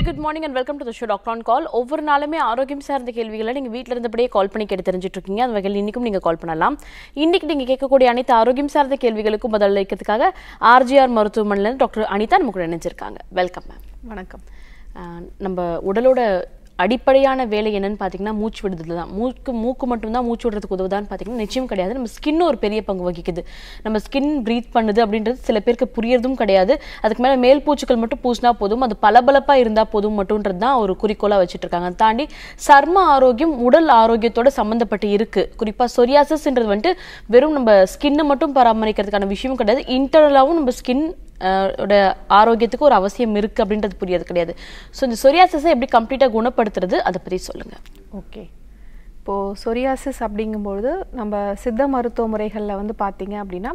very good morning and welcome to the show doctor on call ஒவ்வொரு நாளுமே ஆரோக்கியம் சார்ந்த கேள்விகளை நீங்கள் வீட்டில் இருந்தபடியே கால் பண்ணி கேட்டு தெரிஞ்சுட்டு இருக்கீங்க அந்த வகையில் இன்றைக்கும் நீங்கள் கால் பண்ணலாம் இன்றைக்கு நீங்கள் கேட்கக்கூடிய அனைத்து ஆரோக்கியம் சார்ந்த கேள்விகளுக்கும் பதில் அளிக்கிறதுக்காக ஆர்ஜிஆர் மருத்துவமனையில் டாக்டர் அனிதா நமக்கு நினைஞ்சிருக்காங்க வெல்கம் மேம் வணக்கம் நம்ம உடலோட அடிப்படையான வேலை என்னன்னு பார்த்தீங்கன்னா மூச்சு விடுதல் தான் மூக்கு மூக்கு மட்டும்தான் மூச்சு விடுறதுக்கு உதவுதான்னு பார்த்தீங்கன்னா நிச்சயம் கிடையாது நம்ம ஸ்கின் ஒரு பெரிய பங்கு வகிக்குது நம்ம ஸ்கின் ப்ரீத் பண்ணுது அப்படின்றது சில பேருக்கு புரியறதும் கிடையாது அதுக்கு மேலே மேல் பூச்சிகள் மட்டும் பூசினா போதும் அது பளபளப்பாக இருந்தால் போதும் மட்டும்ன்றது தான் ஒரு குறிக்கோளாக வச்சுட்டு இருக்காங்க தாண்டி சர்ம ஆரோக்கியம் உடல் ஆரோக்கியத்தோட சம்மந்தப்பட்டு இருக்குது குறிப்பாக சொரியாசஸ்ன்றது வந்துட்டு வெறும் நம்ம ஸ்கின்னை மட்டும் பராமரிக்கிறதுக்கான விஷயம் கிடையாது இன்டர்னலாகவும் நம்ம ஸ்கின் ஆரோக்கியத்துக்கு ஒரு அவசியம் இருக்குது அப்படின்றது புரியாது கிடையாது ஸோ இந்த சொரியாசிஸை எப்படி கம்ப்ளீட்டாக குணப்படுத்துறது அதை பற்றி சொல்லுங்கள் ஓகே இப்போது சொரியாசிஸ் அப்படிங்கும்பொழுது நம்ம சித்த மருத்துவ முறைகளில் வந்து பார்த்திங்க அப்படின்னா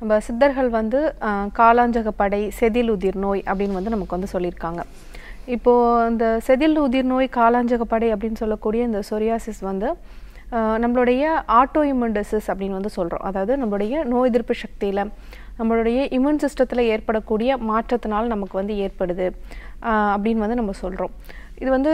நம்ம சித்தர்கள் வந்து காலாஞ்சகப்படை செதில் உதிர் நோய் அப்படின்னு வந்து நமக்கு வந்து சொல்லியிருக்காங்க இப்போது இந்த செதில் உதிர் நோய் காலாஞ்சகப்படை அப்படின்னு சொல்லக்கூடிய இந்த சொரியாசிஸ் வந்து நம்மளுடைய ஆட்டோ இம்யூன் டிசீஸ் அப்படின்னு வந்து சொல்கிறோம் அதாவது நம்மளுடைய நோய் எதிர்ப்பு சக்தியில் நம்மளுடைய இம்யூன் சிஸ்டத்தில் ஏற்படக்கூடிய மாற்றத்தினால் நமக்கு வந்து ஏற்படுது அப்படின்னு வந்து நம்ம சொல்கிறோம் இது வந்து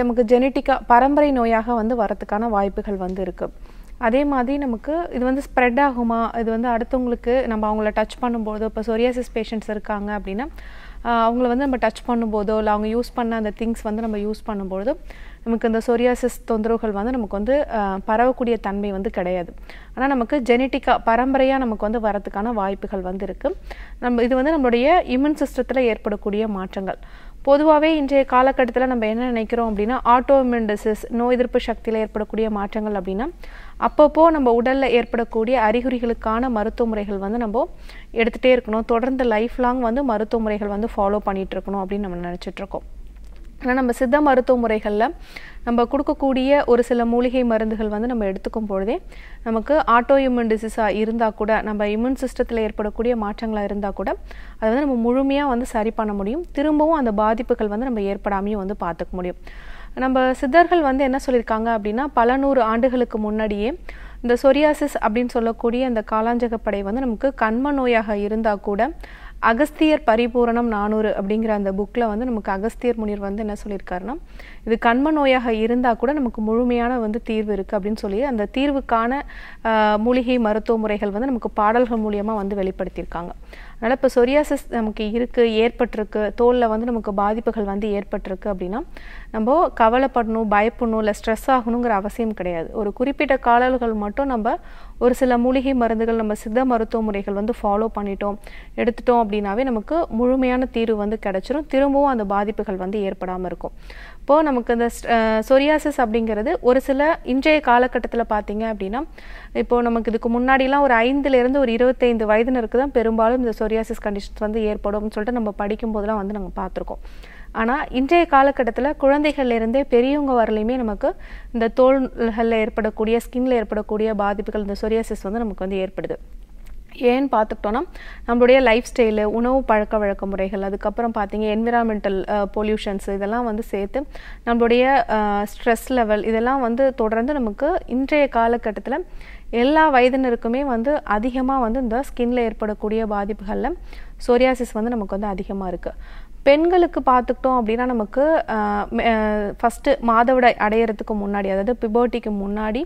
நமக்கு ஜெனட்டிக்காக பரம்பரை நோயாக வந்து வரத்துக்கான வாய்ப்புகள் வந்து இருக்குது அதே மாதிரி நமக்கு இது வந்து ஸ்ப்ரெட் ஆகுமா இது வந்து அடுத்தவங்களுக்கு நம்ம அவங்கள டச் பண்ணும்போது இப்போ சொரியாசிஸ் பேஷண்ட்ஸ் இருக்காங்க அப்படின்னா அவங்கள வந்து நம்ம டச் பண்ணும்போதோ இல்லை அவங்க யூஸ் பண்ண அந்த திங்ஸ் வந்து நம்ம யூஸ் பண்ணும்போது நமக்கு இந்த சோரியாசிஸ் தொந்தரவுகள் வந்து நமக்கு வந்து பரவக்கூடிய தன்மை வந்து கிடையாது ஆனால் நமக்கு ஜெனட்டிக்காக பரம்பரையாக நமக்கு வந்து வரதுக்கான வாய்ப்புகள் வந்து இருக்குது நம்ம இது வந்து நம்மளுடைய இம்யூன் சிஸ்டத்தில் ஏற்படக்கூடிய மாற்றங்கள் பொதுவாகவே இன்றைய காலகட்டத்தில் நம்ம என்ன நினைக்கிறோம் அப்படின்னா ஆட்டோமின் டிசீஸ் நோய் எதிர்ப்பு சக்தியில் ஏற்படக்கூடிய மாற்றங்கள் அப்படின்னா அப்பப்போ நம்ம உடலில் ஏற்படக்கூடிய அறிகுறிகளுக்கான மருத்துவ முறைகள் வந்து நம்ம எடுத்துகிட்டே இருக்கணும் தொடர்ந்து லைஃப் லாங் வந்து மருத்துவ முறைகள் வந்து ஃபாலோ பண்ணிகிட்ருக்கணும் அப்படின்னு நம்ம நினச்சிட்ருக்கோம் ஆனால் நம்ம சித்த மருத்துவ முறைகளில் நம்ம கொடுக்கக்கூடிய ஒரு சில மூலிகை மருந்துகள் வந்து நம்ம எடுத்துக்கும் பொழுதே நமக்கு ஆட்டோ இம்யூன் டிசீஸாக இருந்தால் கூட நம்ம இம்யூன் சிஸ்டத்தில் ஏற்படக்கூடிய மாற்றங்களாக இருந்தால் கூட அதை வந்து நம்ம முழுமையாக வந்து சரி பண்ண முடியும் திரும்பவும் அந்த பாதிப்புகள் வந்து நம்ம ஏற்படாமையும் வந்து பார்த்துக்க முடியும் நம்ம சித்தர்கள் வந்து என்ன சொல்லியிருக்காங்க அப்படின்னா பல நூறு ஆண்டுகளுக்கு முன்னாடியே இந்த சொரியாசிஸ் அப்படின்னு சொல்லக்கூடிய அந்த காலாஞ்சகப்படை வந்து நமக்கு கண்ம நோயாக இருந்தால் கூட அகஸ்தியர் பரிபூரணம் நானூறு அப்படிங்கிற அந்த புக்கில் வந்து நமக்கு அகஸ்தியர் முனிவர் வந்து என்ன சொல்லியிருக்காருன்னா இது கண்ம நோயாக இருந்தால் கூட நமக்கு முழுமையான வந்து தீர்வு இருக்குது அப்படின்னு சொல்லி அந்த தீர்வுக்கான மூலிகை மருத்துவ முறைகள் வந்து நமக்கு பாடல்கள் மூலியமாக வந்து வெளிப்படுத்தியிருக்காங்க அதனால் இப்போ சொரியாசிஸ் நமக்கு இருக்குது ஏற்பட்டிருக்கு தோலில் வந்து நமக்கு பாதிப்புகள் வந்து ஏற்பட்டிருக்கு அப்படின்னா நம்ம கவலைப்படணும் பயப்படணும் இல்லை ஸ்ட்ரெஸ் ஆகணுங்கிற அவசியம் கிடையாது ஒரு குறிப்பிட்ட காலல்கள் மட்டும் நம்ம ஒரு சில மூலிகை மருந்துகள் நம்ம சித்த மருத்துவ முறைகள் வந்து ஃபாலோ பண்ணிட்டோம் எடுத்துட்டோம் அப்படின்னாவே நமக்கு முழுமையான தீர்வு வந்து கிடச்சிரும் திரும்பவும் அந்த பாதிப்புகள் வந்து ஏற்படாமல் இருக்கும் இப்போது நமக்கு இந்த சொரியாசிஸ் அப்படிங்கிறது ஒரு சில இன்றைய காலகட்டத்தில் பார்த்தீங்க அப்படின்னா இப்போது நமக்கு இதுக்கு முன்னாடிலாம் ஒரு ஐந்துலேருந்து ஒரு இருபத்தைந்து வயதினருக்கு தான் பெரும்பாலும் இந்த சொரியாசிஸ் கண்டிஷன்ஸ் வந்து ஏற்படும் சொல்லிட்டு நம்ம படிக்கும்போதெல்லாம் வந்து நாங்கள் பார்த்துருக்கோம் ஆனால் இன்றைய காலகட்டத்தில் குழந்தைகள்லேருந்தே பெரியவங்க வரலையுமே நமக்கு இந்த தோள்களில் ஏற்படக்கூடிய ஸ்கின்ல ஏற்படக்கூடிய பாதிப்புகள் இந்த சொரியாசிஸ் வந்து நமக்கு வந்து ஏற்படுது ஏன்னு பார்த்துக்கிட்டோன்னா நம்மளுடைய லைஃப் ஸ்டைலு உணவு பழக்க வழக்க முறைகள் அதுக்கப்புறம் பார்த்தீங்க என்விரான்மெண்டல் பொல்யூஷன்ஸ் இதெல்லாம் வந்து சேர்த்து நம்மளுடைய ஸ்ட்ரெஸ் லெவல் இதெல்லாம் வந்து தொடர்ந்து நமக்கு இன்றைய காலகட்டத்தில் எல்லா வயதினருக்குமே வந்து அதிகமாக வந்து இந்த ஸ்கின்ல ஏற்படக்கூடிய பாதிப்புகளில் சோரியாசிஸ் வந்து நமக்கு வந்து அதிகமாக இருக்குது பெண்களுக்கு பார்த்துக்கிட்டோம் அப்படின்னா நமக்கு ஃபஸ்ட்டு மாதவிடாய் அடையிறதுக்கு முன்னாடி அதாவது பிபோட்டிக்கு முன்னாடி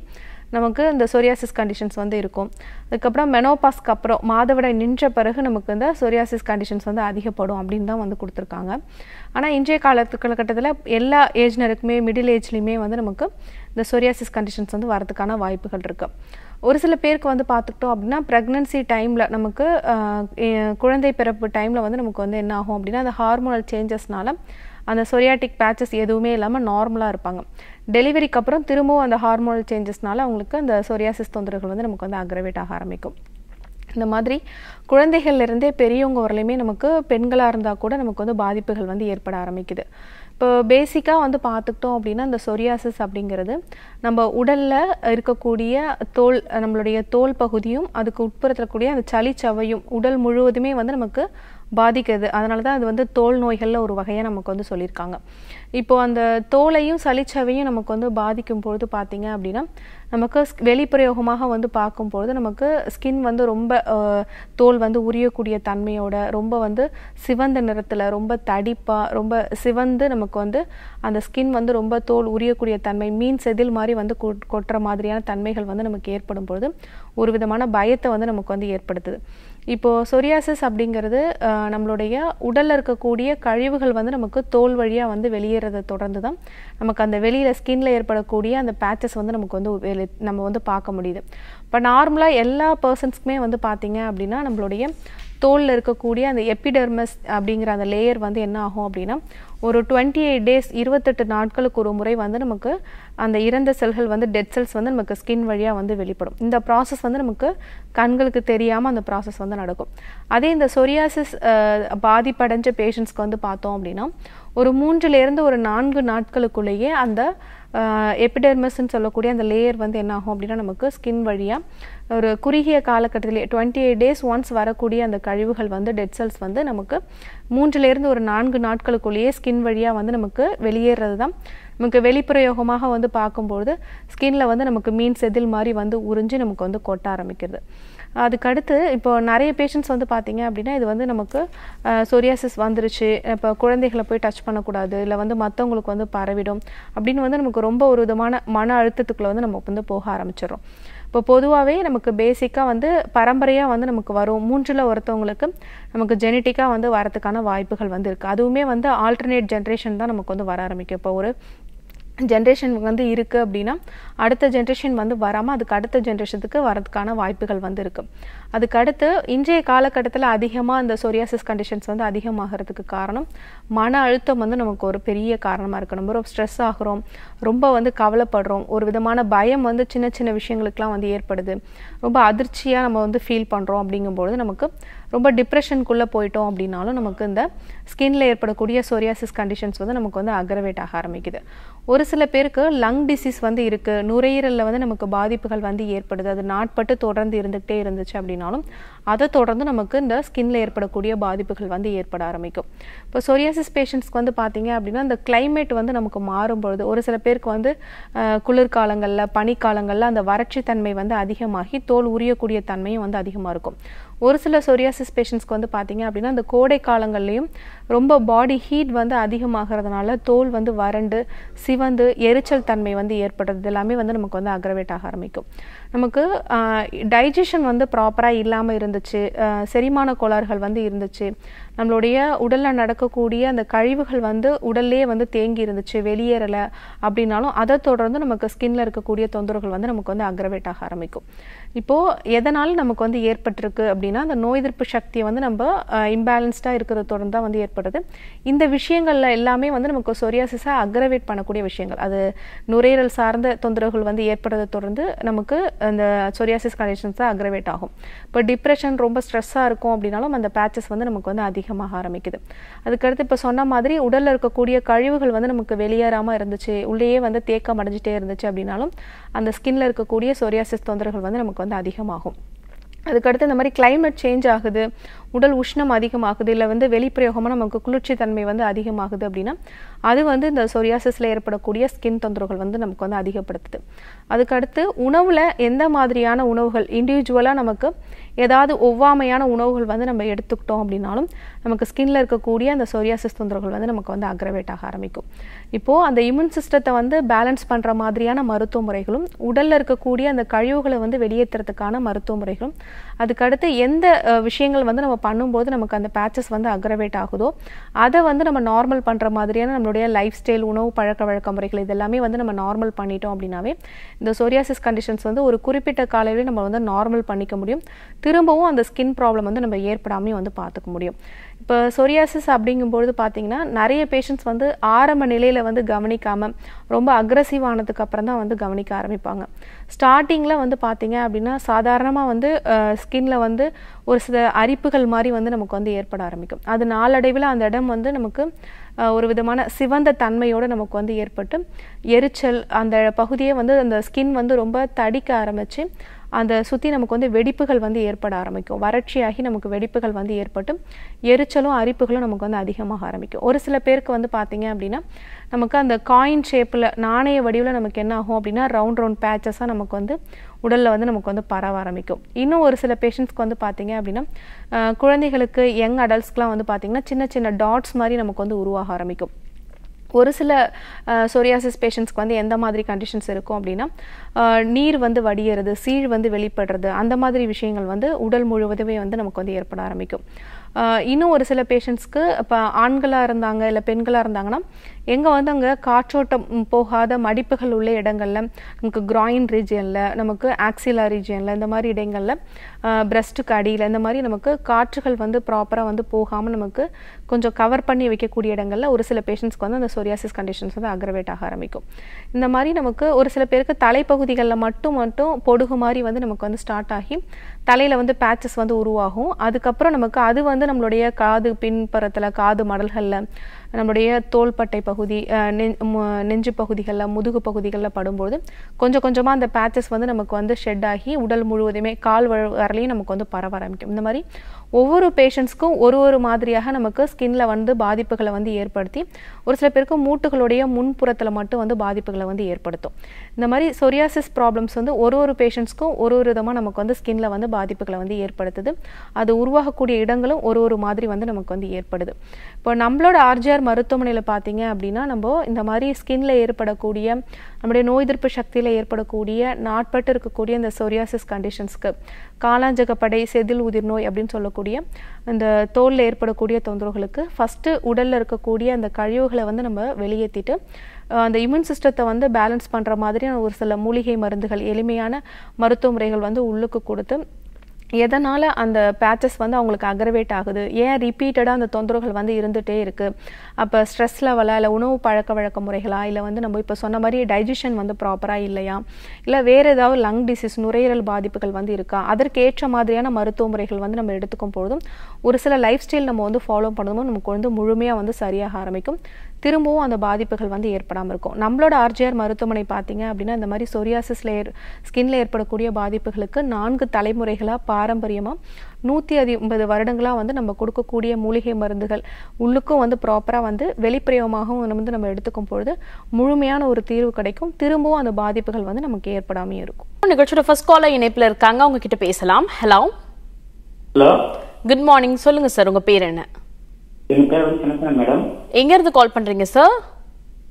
நமக்கு இந்த சொரியாசிஸ் கண்டிஷன்ஸ் வந்து இருக்கும் அதுக்கப்புறம் மெனோபாஸ்க்கு அப்புறம் மாதவிடை நின்ற பிறகு நமக்கு இந்த சொரியாசிஸ் கண்டிஷன்ஸ் வந்து அதிகப்படும் அப்படின்னு தான் வந்து கொடுத்துருக்காங்க ஆனால் இன்றைய காலத்து காலகட்டத்தில் எல்லா ஏஜ்னருக்குமே மிடில் ஏஜ்லேயுமே வந்து நமக்கு இந்த சொரியாசிஸ் கண்டிஷன்ஸ் வந்து வரதுக்கான வாய்ப்புகள் இருக்குது ஒரு சில பேருக்கு வந்து பார்த்துக்கிட்டோம் அப்படின்னா ப்ரெக்னன்சி டைமில் நமக்கு குழந்தை பிறப்பு டைமில் வந்து நமக்கு வந்து என்ன ஆகும் அப்படின்னா அந்த ஹார்மோனல் சேஞ்சஸ்னால அந்த சொரியாட்டிக் பேச்சஸ் எதுவுமே இல்லாமல் நார்மலாக இருப்பாங்க டெலிவரிக்கு அப்புறம் திரும்பவும் அந்த ஹார்மோனல் சேஞ்சஸ்னால அவங்களுக்கு அந்த சொரியாசிஸ் தொந்தரவுகள் வந்து நமக்கு வந்து அக்ரவேட் ஆக ஆரம்பிக்கும் இந்த மாதிரி குழந்தைகள்லேருந்தே பெரியவங்க வரலையுமே நமக்கு பெண்களாக இருந்தால் கூட நமக்கு வந்து பாதிப்புகள் வந்து ஏற்பட ஆரம்பிக்குது இப்போ பேசிக்காக வந்து பார்த்துக்கிட்டோம் அப்படின்னா இந்த சொரியாசிஸ் அப்படிங்கிறது நம்ம உடலில் இருக்கக்கூடிய தோல் நம்மளுடைய தோல் பகுதியும் அதுக்கு உட்புறத்தில் கூடிய அந்த சளி சவையும் உடல் முழுவதுமே வந்து நமக்கு பாதிக்குது அதனால தான் அது வந்து தோல் நோய்களில் ஒரு வகையாக நமக்கு வந்து சொல்லியிருக்காங்க இப்போது அந்த தோலையும் சளிச்சவையும் நமக்கு வந்து பாதிக்கும் பொழுது பார்த்தீங்க அப்படின்னா நமக்கு வெளிப்பிரயோகமாக வந்து பார்க்கும்பொழுது நமக்கு ஸ்கின் வந்து ரொம்ப தோல் வந்து உரியக்கூடிய தன்மையோட ரொம்ப வந்து சிவந்த நிறத்தில் ரொம்ப தடிப்பாக ரொம்ப சிவந்து நமக்கு வந்து அந்த ஸ்கின் வந்து ரொம்ப தோல் உரியக்கூடிய தன்மை மீன் செதில் மாதிரி வந்து கொட்டுற மாதிரியான தன்மைகள் வந்து நமக்கு ஏற்படும் பொழுது ஒரு விதமான பயத்தை வந்து நமக்கு வந்து ஏற்படுத்துது இப்போது சொரியாசிஸ் அப்படிங்கிறது நம்மளுடைய உடலில் இருக்கக்கூடிய கழிவுகள் வந்து நமக்கு தோல் வழியாக வந்து வெளியேறதை தொடர்ந்து தான் நமக்கு அந்த வெளியில் ஸ்கின்ல ஏற்படக்கூடிய அந்த பேச்சஸ் வந்து நமக்கு வந்து நம்ம வந்து பார்க்க முடியுது இப்போ நார்மலாக எல்லா பர்சன்ஸ்க்குமே வந்து பார்த்திங்க அப்படின்னா நம்மளுடைய தோலில் இருக்கக்கூடிய அந்த எப்பிடெர்மஸ் அப்படிங்கிற அந்த லேயர் வந்து என்ன ஆகும் அப்படின்னா ஒரு டுவெண்ட்டி எயிட் டேஸ் இருபத்தெட்டு நாட்களுக்கு ஒரு முறை வந்து நமக்கு அந்த இறந்த செல்கள் வந்து டெட் செல்ஸ் வந்து நமக்கு ஸ்கின் வழியாக வந்து வெளிப்படும் இந்த ப்ராசஸ் வந்து நமக்கு கண்களுக்கு தெரியாமல் அந்த ப்ராசஸ் வந்து நடக்கும் அதே இந்த சொரியாசிஸ் பாதிப்படைஞ்ச பேஷண்ட்ஸ்க்கு வந்து பார்த்தோம் அப்படின்னா ஒரு மூன்றுலேருந்து ஒரு நான்கு நாட்களுக்குள்ளேயே அந்த எபிடெர்மஸ்ன்னு சொல்லக்கூடிய அந்த லேயர் வந்து என்ன ஆகும் அப்படின்னா நமக்கு ஸ்கின் வழியாக ஒரு குறுகிய காலகட்டத்திலே டுவெண்ட்டி எயிட் டேஸ் ஒன்ஸ் வரக்கூடிய அந்த கழிவுகள் வந்து டெட் செல்ஸ் வந்து நமக்கு மூன்றிலேருந்து ஒரு நான்கு நாட்களுக்குள்ளேயே ஸ்கின் வழியாக வந்து நமக்கு வெளியேறது தான் நமக்கு வெளிப்பிரயோகமாக வந்து பார்க்கும்பொழுது ஸ்கின்ல வந்து நமக்கு மீன் செதில் மாதிரி வந்து உறிஞ்சி நமக்கு வந்து கொட்ட ஆரம்பிக்கிறது அதுக்கடுத்து இப்போ நிறைய பேஷண்ட்ஸ் வந்து பார்த்திங்க அப்படின்னா இது வந்து நமக்கு சொரியாசிஸ் வந்துருச்சு இப்போ குழந்தைகளை போய் டச் பண்ணக்கூடாது இல்லை வந்து மற்றவங்களுக்கு வந்து பரவிடும் அப்படின்னு வந்து நமக்கு ரொம்ப ஒரு விதமான மன அழுத்தத்துக்குள்ளே வந்து நமக்கு வந்து போக ஆரம்பிச்சிடும் இப்போ பொதுவாகவே நமக்கு பேசிக்காக வந்து பரம்பரையாக வந்து நமக்கு வரும் மூன்றில் ஒருத்தவங்களுக்கு நமக்கு ஜெனட்டிக்காக வந்து வரத்துக்கான வாய்ப்புகள் வந்து இருக்குது அதுவுமே வந்து ஆல்டர்னேட் ஜென்ரேஷன் தான் நமக்கு வந்து வர ஆரம்பிக்கும் இப்போ ஒரு ஜென்ரேஷன் வந்து இருக்குது அப்படின்னா அடுத்த ஜென்ரேஷன் வந்து வராமல் அதுக்கு அடுத்த ஜென்ரேஷனுக்கு வரதுக்கான வாய்ப்புகள் வந்து இருக்குது அதுக்கடுத்து இன்றைய காலகட்டத்தில் அதிகமாக இந்த சோரியாசிஸ் கண்டிஷன்ஸ் வந்து அதிகமாகிறதுக்கு காரணம் மன அழுத்தம் வந்து நமக்கு ஒரு பெரிய காரணமாக இருக்குது நம்ம ரொம்ப ஸ்ட்ரெஸ் ஆகிறோம் ரொம்ப வந்து கவலைப்படுறோம் ஒரு விதமான பயம் வந்து சின்ன சின்ன விஷயங்களுக்கெலாம் வந்து ஏற்படுது ரொம்ப அதிர்ச்சியாக நம்ம வந்து ஃபீல் பண்ணுறோம் அப்படிங்கும்பொழுது நமக்கு ரொம்ப டிப்ரெஷனுக்குள்ளே போயிட்டோம் அப்படின்னாலும் நமக்கு இந்த ஸ்கின்ல ஏற்படக்கூடிய சோரியாசிஸ் கண்டிஷன்ஸ் வந்து நமக்கு வந்து அக்ரவேட் ஆக ஆரம்பிக்குது ஒரு சில பேருக்கு லங் டிசீஸ் வந்து இருக்குது நுரையீரலில் வந்து நமக்கு பாதிப்புகள் வந்து ஏற்படுது அது நாட்பட்டு தொடர்ந்து இருந்துக்கிட்டே இருந்துச்சு அப்படின்னாலும் அதை தொடர்ந்து நமக்கு இந்த ஸ்கின்ல ஏற்படக்கூடிய பாதிப்புகள் வந்து ஏற்பட ஆரம்பிக்கும் இப்போ சொரியாசிஸ் பேஷண்ட்ஸ்க்கு வந்து பார்த்தீங்க அப்படின்னா அந்த கிளைமேட் வந்து நமக்கு மாறும்பொழுது ஒரு சில பேருக்கு வந்து குளிர்காலங்களில் பனிக்காலங்களில் அந்த வறட்சி தன்மை வந்து அதிகமாகி தோல் உரியக்கூடிய தன்மையும் வந்து அதிகமாக இருக்கும் ஒரு சில சொரியாசிஸ் பேஷண்ட்ஸ்க்கு வந்து பார்த்திங்க அப்படின்னா அந்த கோடை காலங்கள்லேயும் ரொம்ப பாடி ஹீட் வந்து அதிகமாகிறதுனால தோல் வந்து வறண்டு சிவந்து எரிச்சல் தன்மை வந்து ஏற்படுறது எல்லாமே வந்து நமக்கு வந்து அக்ரவேட் ஆக ஆரம்பிக்கும் நமக்கு டைஜஷன் வந்து ப்ராப்பராக இல்லாமல் இருந்துச்சு செரிமான கோளாறுகள் வந்து இருந்துச்சு நம்மளுடைய உடலில் நடக்கக்கூடிய அந்த கழிவுகள் வந்து உடல்லே வந்து தேங்கி இருந்துச்சு வெளியேறலை அப்படின்னாலும் அதை தொடர்ந்து நமக்கு ஸ்கின்ல இருக்கக்கூடிய தொந்தரவுகள் வந்து நமக்கு வந்து அக்ரவேட் ஆக ஆரம்பிக்கும் இப்போது எதனால் நமக்கு வந்து ஏற்பட்டிருக்கு அப்படின்னா அந்த நோய் எதிர்ப்பு சக்தியை வந்து நம்ம இம்பேலன்ஸ்டாக இருக்கிறத தொடர்ந்து தான் வந்து ஏற்படுது இந்த விஷயங்கள்ல எல்லாமே வந்து நமக்கு சொரியாசிஸை அக்ரவேட் பண்ணக்கூடிய விஷயங்கள் அது நுரையீரல் சார்ந்த தொந்தரவுகள் வந்து ஏற்படுறதை தொடர்ந்து நமக்கு அந்த சொரியாசிஸ் கண்டிஷன்ஸ் தான் அக்ரவேட் ஆகும் இப்போ டிப்ரெஷன் ரொம்ப ஸ்ட்ரெஸ்ஸாக இருக்கும் அப்படின்னாலும் அந்த பேச்சஸ் வந்து நமக்கு வந்து அதிகம் அதிகமாக ஆரம்பிக்குது அதுக்கடுத்து இப்போ சொன்ன மாதிரி உடலில் இருக்கக்கூடிய கழிவுகள் வந்து நமக்கு வெளியேறாமல் இருந்துச்சு உள்ளேயே வந்து தேக்கம் அடைஞ்சிட்டே இருந்துச்சு அப்படின்னாலும் அந்த ஸ்கின்ல இருக்கக்கூடிய சொரியாசிஸ் தொந்தரவுகள் வந்து நமக்கு வந்து அதிகமாகும் அதுக்கடுத்து இந்த மாதிரி கிளைமேட் சேஞ்ச் ஆகுது உடல் உஷ்ணம் அதிகமாகுது இல்லை வந்து வெளிப்பிரயோகமாக நமக்கு குளிர்ச்சி தன்மை வந்து அதிகமாகுது அப்படின்னா அது வந்து இந்த சொரியாசஸில் ஏற்படக்கூடிய ஸ்கின் தொந்தரவுகள் வந்து நமக்கு வந்து அதிகப்படுத்துது அதுக்கடுத்து உணவில் எந்த மாதிரியான உணவுகள் இண்டிவிஜுவலாக நமக்கு ஏதாவது ஒவ்வாமையான உணவுகள் வந்து நம்ம எடுத்துக்கிட்டோம் அப்படின்னாலும் நமக்கு ஸ்கின்ல இருக்கக்கூடிய அந்த சொரியாசிஸ் தொந்தரவுகள் வந்து நமக்கு வந்து அக்ரவேட் ஆக ஆரம்பிக்கும் இப்போது அந்த இம்யூன் சிஸ்டத்தை வந்து பேலன்ஸ் பண்ணுற மாதிரியான மருத்துவ முறைகளும் உடலில் இருக்கக்கூடிய அந்த கழிவுகளை வந்து வெளியேற்றுறதுக்கான மருத்துவ முறைகளும் அதுக்கடுத்து எந்த விஷயங்கள் வந்து நம்ம பண்ணும்போது நமக்கு அந்த பேச்சஸ் வந்து அக்ரவேட் ஆகுதோ அதை வந்து நம்ம நார்மல் பண்ணுற மாதிரியான நம்மளுடைய லைஃப் ஸ்டைல் உணவு பழக்க வழக்க முறைகள் இதெல்லாமே வந்து நம்ம நார்மல் பண்ணிட்டோம் அப்படின்னாவே இந்த சோரியாசிஸ் கண்டிஷன்ஸ் வந்து ஒரு குறிப்பிட்ட காலையிலேயே நம்ம வந்து நார்மல் பண்ணிக்க முடியும் திரும்பவும் அந்த ஸ்கின் ப்ராப்ளம் வந்து நம்ம ஏற்படாமையும் வந்து பார்த்துக்க முடியும் இப்போ சொரியாசிஸ் அப்படிங்கும்பொழுது பார்த்தீங்கன்னா நிறைய பேஷண்ட்ஸ் வந்து ஆரம்ப நிலையில் வந்து கவனிக்காமல் ரொம்ப அக்ரஸிவானதுக்கு அப்புறம் தான் வந்து கவனிக்க ஆரம்பிப்பாங்க ஸ்டார்டிங்கில் வந்து பார்த்தீங்க அப்படின்னா சாதாரணமாக வந்து ஸ்கின்ல வந்து ஒரு சில அரிப்புகள் மாதிரி வந்து நமக்கு வந்து ஏற்பட ஆரம்பிக்கும் அது நாளடைவில் அந்த இடம் வந்து நமக்கு ஒரு விதமான சிவந்த தன்மையோடு நமக்கு வந்து ஏற்பட்டு எரிச்சல் அந்த பகுதியை வந்து அந்த ஸ்கின் வந்து ரொம்ப தடிக்க ஆரம்பித்து அந்த சுற்றி நமக்கு வந்து வெடிப்புகள் வந்து ஏற்பட ஆரம்பிக்கும் வறட்சியாகி நமக்கு வெடிப்புகள் வந்து ஏற்பட்டு எரிச்சலும் அரிப்புகளும் நமக்கு வந்து அதிகமாக ஆரம்பிக்கும் ஒரு சில பேருக்கு வந்து பார்த்திங்க அப்படின்னா நமக்கு அந்த காயின் ஷேப்பில் நாணய வடிவில் நமக்கு என்ன ஆகும் அப்படின்னா ரவுண்ட் ரவுண்ட் பேச்சஸாக நமக்கு வந்து உடலில் வந்து நமக்கு வந்து பரவ ஆரம்பிக்கும் இன்னும் ஒரு சில பேஷண்ட்ஸ்க்கு வந்து பார்த்திங்க அப்படின்னா குழந்தைகளுக்கு யங் அடல்ட்ஸ்க்குலாம் வந்து பார்த்திங்கன்னா சின்ன சின்ன டாட்ஸ் மாதிரி நமக்கு வந்து உருவாக ஆரம்பிக்கும் ஒரு சில சோரியாசிஸ் பேஷண்ட்ஸ்க்கு வந்து எந்த மாதிரி கண்டிஷன்ஸ் இருக்கும் அப்படின்னா நீர் வந்து வடியறது சீழ் வந்து வெளிப்படுறது அந்த மாதிரி விஷயங்கள் வந்து உடல் முழுவதுமே வந்து நமக்கு வந்து ஏற்பட ஆரம்பிக்கும் இன்னும் ஒரு சில பேஷண்ட்ஸ்க்கு இப்போ ஆண்களாக இருந்தாங்க இல்லை பெண்களாக இருந்தாங்கன்னா எங்கே வந்து அங்கே காற்றோட்டம் போகாத மடிப்புகள் உள்ள இடங்களில் நமக்கு கிராயின் ரீஜியனில் நமக்கு ஆக்சிலா ரீஜியனில் இந்த மாதிரி இடங்களில் பிரஸ்ட்டுக்கு அடியில் இந்த மாதிரி நமக்கு காற்றுகள் வந்து ப்ராப்பராக வந்து போகாமல் நமக்கு கொஞ்சம் கவர் பண்ணி வைக்கக்கூடிய இடங்களில் ஒரு சில பேஷண்ட்ஸ்க்கு வந்து அந்த சோரியாசிஸ் கண்டிஷன்ஸ் வந்து அக்ரவேட் ஆக ஆரம்பிக்கும் இந்த மாதிரி நமக்கு ஒரு சில பேருக்கு தலைப்பகுதிகளில் மட்டும் மட்டும் பொடுகு மாதிரி வந்து நமக்கு வந்து ஸ்டார்ட் ஆகி தலையில் வந்து பேச்சஸ் வந்து உருவாகும் அதுக்கப்புறம் நமக்கு அது வந்து வந்து நம்மளுடைய காது பின்புறத்தில் காது மடல்களில் நம்மளுடைய தோள்பட்டை பகுதி நெஞ்சு பகுதிகளில் முதுகு பகுதிகளில் படும்போது கொஞ்சம் கொஞ்சமாக அந்த பேச்சஸ் வந்து நமக்கு வந்து ஷெட் ஆகி உடல் முழுவதுமே கால் வரலையும் நமக்கு வந்து பரவ ஆரம்பிக்கும் இந்த மாதிரி ஒவ்வொரு பேஷண்ட்ஸ்க்கும் ஒரு ஒரு மாதிரியாக நமக்கு ஸ்கின்ல வந்து பாதிப்புகளை வந்து ஏற்படுத்தி ஒரு சில பேருக்கு மூட்டுகளுடைய முன்புறத்தில் மட்டும் வந்து பாதிப்புகளை வந்து ஏற்படுத்தும் இந்த மாதிரி சொரியாசிஸ் ப்ராப்ளம்ஸ் வந்து ஒரு ஒரு பேஷண்ட்ஸ்க்கும் ஒரு ஒரு விதமாக நமக்கு வந்து ஸ்கின்ல வந்து பாதிப்புகளை வந்து ஏற்படுத்துது அது உருவாகக்கூடிய இடங்களும் ஒரு ஒரு மாதிரி வந்து நமக்கு வந்து ஏற்படுது இப்போ நம்மளோட ஆர்ஜிஆர் மருத்துவமனையில் பார்த்தீங்க அப்படின்னா நம்ம இந்த மாதிரி ஸ்கின்ல ஏற்படக்கூடிய நம்முடைய நோய் எதிர்ப்பு சக்தியில் ஏற்படக்கூடிய நாட்பட்டு இருக்கக்கூடிய இந்த சொரியாசிஸ் கண்டிஷன்ஸ்க்கு காலாஞ்சகப்படை செதில் உதிர் நோய் அப்படின்னு சொல்லக்கூடிய இருக்கக்கூடிய அந்த தோலில் ஏற்படக்கூடிய தொந்தரவுகளுக்கு ஃபஸ்ட்டு உடலில் இருக்கக்கூடிய அந்த கழிவுகளை வந்து நம்ம வெளியேற்றிட்டு அந்த இம்யூன் சிஸ்டத்தை வந்து பேலன்ஸ் பண்ணுற மாதிரியான ஒரு சில மூலிகை மருந்துகள் எளிமையான மருத்துவ முறைகள் வந்து உள்ளுக்கு கொடுத்து எதனால் அந்த பேச்சஸ் வந்து அவங்களுக்கு அக்ரவேட் ஆகுது ஏன் ரிப்பீட்டடாக அந்த தொந்தரவுகள் வந்து இருந்துகிட்டே இருக்குது அப்போ ஸ்ட்ரெஸ் லெவலாக இல்லை உணவு பழக்க வழக்க முறைகளா இல்லை வந்து நம்ம இப்போ சொன்ன மாதிரி டைஜஷன் வந்து ப்ராப்பராக இல்லையா இல்லை வேறு ஏதாவது லங் டிசீஸ் நுரையீரல் பாதிப்புகள் வந்து இருக்கா அதற்கேற்ற மாதிரியான மருத்துவ முறைகள் வந்து நம்ம எடுத்துக்கும் பொழுதும் ஒரு சில லைஃப் ஸ்டைல் நம்ம வந்து ஃபாலோ பண்ணணும் நமக்கு வந்து முழுமையாக வந்து சரியாக ஆரம்பிக்கும் திரும்பவும் அந்த பாதிப்புகள் வந்து ஏற்படாமல் இருக்கும் நம்மளோட ஆர்ஜிஆர் மருத்துவமனை பார்த்தீங்க அப்படின்னா இந்த மாதிரி சொரியாசிஸில் ஏற் ஸ்கின்ல ஏற்படக்கூடிய பாதிப்புகளுக்கு நான்கு தலைமுறைகளாக பாரம்பரியமாக நூற்றி அதி ஐம்பது வருடங்களாக வந்து நம்ம கொடுக்கக்கூடிய மூலிகை மருந்துகள் உள்ளுக்கும் வந்து ப்ராப்பராக வந்து வெளிப்பிரயோகமாகவும் வந்து நம்ம எடுத்துக்கும் பொழுது முழுமையான ஒரு தீர்வு கிடைக்கும் திரும்பவும் அந்த பாதிப்புகள் வந்து நமக்கு ஏற்படாமே இருக்கும் நிகழ்ச்சியோட ஃபர்ஸ்ட் காலர் இணைப்பில் இருக்காங்க அவங்க கிட்ட பேசலாம் ஹலோ ஹலோ குட் மார்னிங் சொல்லுங்க சார் உங்க பேர் என்ன மேடம் எங்க இருந்து கால் பண்றீங்க சார்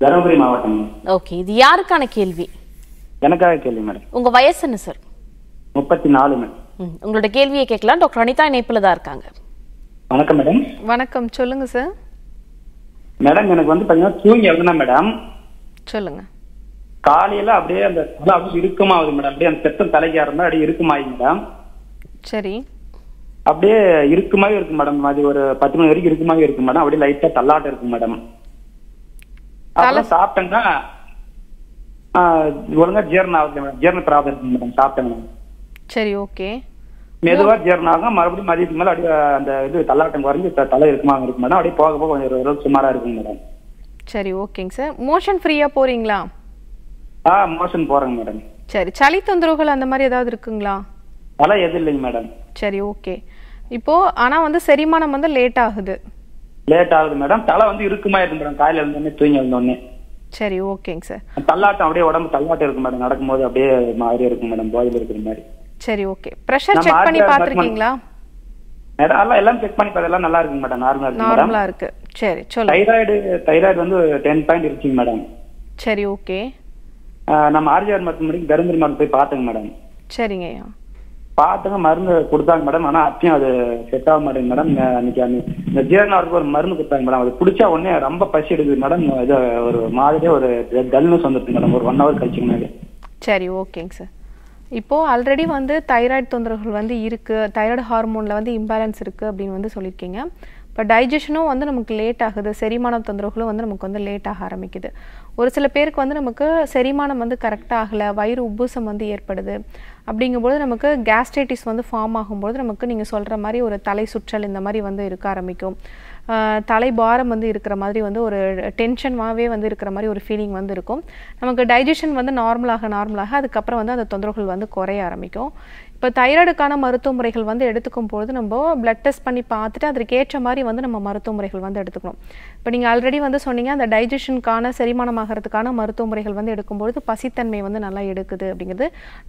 தருமபுரி மாவட்டம் ஓகே இது யாருக்கான கேள்வி எனக்காக கேள்வி மேடம் உங்க வயசு என்ன சார் முப்பத்தி நாலு மேடம் உங்களோட கேள்வியை கேட்கலாம் டாக்டர் அனிதா இணைப்பில் தான் இருக்காங்க வணக்கம் மேடம் வணக்கம் சொல்லுங்க சார் மேடம் எனக்கு வந்து பாத்தீங்கன்னா தூங்கி எழுதுனா மேடம் சொல்லுங்க காலையில அப்படியே அந்த தலை அப்படியே இருக்குமா மேடம் அப்படியே அந்த செத்தம் தலைக்கு இருந்தா அப்படியே இருக்குமாயி மேடம் சரி அப்படியே இருக்குமாவே இருக்கு மேடம் அது ஒரு பத்து மணி வரைக்கும் இருக்குமாவே இருக்கு மேடம் அப்படியே லைட்டா தள்ளாட்டம் இருக்கு மேடம் அதெல்லாம் சாப்பிட்டேன்னா ஒழுங்கா ஜீரணம் ஆகுது மேடம் ஜீரண ப்ராப்ளம் இருக்கு மேடம் சாப்பிட்டேன் சரி ஓகே மெதுவா ஜீரணம் ஆகும் மறுபடியும் மதியத்துக்கு மேல அப்படியே அந்த இது தள்ளாட்டம் குறைஞ்சு தலை இருக்குமா இருக்கு மேடம் அப்படியே போக போக கொஞ்சம் சுமாரா இருக்கும் மேடம் சரி ஓகேங்க சார் மோஷன் ஃப்ரீயா போறீங்களா ஆ மோஷன் போறேங்க மேடம் சரி சளி தொந்தரவுகள் அந்த மாதிரி ஏதாவது இருக்குங்களா அதெல்லாம் எதுவும் இல்லைங்க மேடம் சரி ஓகே இப்போ ஆனா வந்து செரிமானம் வந்து லேட் ஆகுது லேட் ஆகுது மேடம் தலை வந்து இருக்குமா இருக்கு மேடம் காலையில இருந்தோடனே தூங்கி வந்தோடனே சரி ஓகேங்க சார் தள்ளாட்டம் அப்படியே உடம்பு தள்ளாட்டம் இருக்கு மேடம் நடக்கும்போது அப்படியே மாதிரி இருக்கு மேடம் போதில் இருக்கிற மாதிரி சரி ஓகே பிரஷர் செக் பண்ணி பாத்துருக்கீங்களா மேடம் எல்லாம் எல்லாம் செக் பண்ணி பார்த்தா எல்லாம் நல்லா இருக்கு மேடம் நார்மலா இருக்கு நார்மலா இருக்கு சரி சொல்லுங்க தைராய்டு தைராய்டு வந்து 10 பாயிண்ட் இருக்குங்க மேடம் சரி ஓகே நம்ம ஆர்ஜிஆர் மருத்துவமனைக்கு தருமபுரி மாவட்டம் போய் பாத்துங்க மேடம் சரிங்கய்யா பார்த்தங்க மருந்து கொடுத்தாங்க மேடம் ஆனால் அப்பயும் அது செட் ஆக மாட்டேங்குது மேடம் அன்னைக்கு அந்த ஒரு மருந்து கொடுத்தாங்க மேடம் அது பிடிச்சா உடனே ரொம்ப பசி எடுக்குது மேடம் இது ஒரு மாதிரியே ஒரு டல்னஸ் வந்துருக்கு மேடம் ஒரு ஒன் ஹவர் கழிச்சு சரி ஓகேங்க சார் இப்போது ஆல்ரெடி வந்து தைராய்டு தொந்தரவுகள் வந்து இருக்குது தைராய்டு ஹார்மோனில் வந்து இம்பேலன்ஸ் இருக்குது அப்படின்னு வந்து சொல்லியிருக்கீங்க இப்போ டைஜஷனும் வந்து நமக்கு லேட் ஆகுது செரிமான தொந்தரவுகளும் வந்து நமக்கு வந்து லேட் ஆக ஆரம்பிக்குது ஒரு சில பேருக்கு வந்து நமக்கு செரிமானம் வந்து கரெக்டாக ஆகலை வயிறு உப்புசம் வந்து ஏற்படுது அப்படிங்கும்போது நமக்கு கேஸ்ட்ரைட்டிஸ் வந்து ஃபார்ம் ஆகும்போது நமக்கு நீங்கள் சொல்கிற மாதிரி ஒரு தலை சுற்றல் இந்த மாதிரி வந்து இருக்க ஆரம்பிக்கும் தலை பாரம் வந்து இருக்கிற மாதிரி வந்து ஒரு டென்ஷனாகவே வந்து இருக்கிற மாதிரி ஒரு ஃபீலிங் வந்து இருக்கும் நமக்கு டைஜஷன் வந்து நார்மலாக நார்மலாக அதுக்கப்புறம் வந்து அந்த தொந்தரவுகள் வந்து குறைய ஆரம்பிக்கும் இப்போ தைராய்டுக்கான மருத்துவ முறைகள் வந்து எடுத்துக்கும் பொழுது நம்ம பிளட் டெஸ்ட் பண்ணி பார்த்துட்டு அதற்கு ஏற்ற மாதிரி வந்து நம்ம மருத்துவ முறைகள் வந்து எடுத்துக்கணும் இப்போ நீங்கள் ஆல்ரெடி வந்து சொன்னீங்க அந்த டைஜஷனுக்கான செரிமானமாகறதுக்கான மருத்துவ முறைகள் வந்து எடுக்கும்பொழுது பசித்தன்மை வந்து நல்லா எடுக்குது அப்படிங்கிறது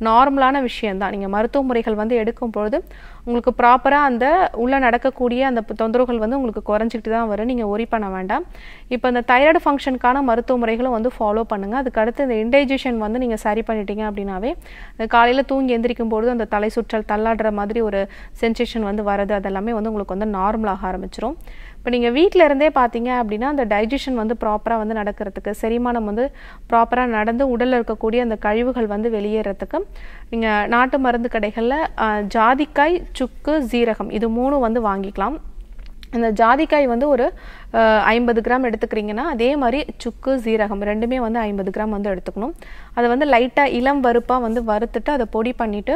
நார்மலான விஷயந்தான் நீங்கள் மருத்துவ முறைகள் வந்து எடுக்கும் பொழுது உங்களுக்கு ப்ராப்பராக அந்த உள்ளே நடக்கக்கூடிய அந்த தொந்தரவுகள் வந்து உங்களுக்கு குறைஞ்சிக்கிட்டு தான் வரும் நீங்கள் ஒரி பண்ண வேண்டாம் இப்போ இந்த தைராய்டு ஃபங்க்ஷனுக்கான மருத்துவ முறைகளும் வந்து ஃபாலோ பண்ணுங்கள் அதுக்கடுத்து இந்த இன்டைஜஷன் வந்து நீங்கள் சரி பண்ணிட்டீங்க அப்படின்னாவே காலையில் தூங்கி எந்திரிக்கும் பொழுது அந்த தலை தலை சுற்றல் தள்ளாடுற மாதிரி ஒரு சென்சேஷன் வந்து வரது அதெல்லாமே வந்து உங்களுக்கு வந்து நார்மலாக ஆரம்பிச்சிடும் இப்போ நீங்கள் வீட்டில் இருந்தே பார்த்தீங்க அப்படின்னா அந்த டைஜஷன் வந்து ப்ராப்பராக வந்து நடக்கிறதுக்கு செரிமானம் வந்து ப்ராப்பராக நடந்து உடலில் இருக்கக்கூடிய அந்த கழிவுகள் வந்து வெளியேறதுக்கு நீங்கள் நாட்டு மருந்து கடைகளில் ஜாதிக்காய் சுக்கு ஜீரகம் இது மூணும் வந்து வாங்கிக்கலாம் இந்த ஜாதிக்காய் வந்து ஒரு ஐம்பது கிராம் எடுத்துக்கிறீங்கன்னா அதே மாதிரி சுக்கு சீரகம் ரெண்டுமே வந்து ஐம்பது கிராம் வந்து எடுத்துக்கணும் அதை வந்து லைட்டாக இளம் வறுப்பாக வந்து வறுத்துட்டு அதை பொடி பண்ணிவிட்டு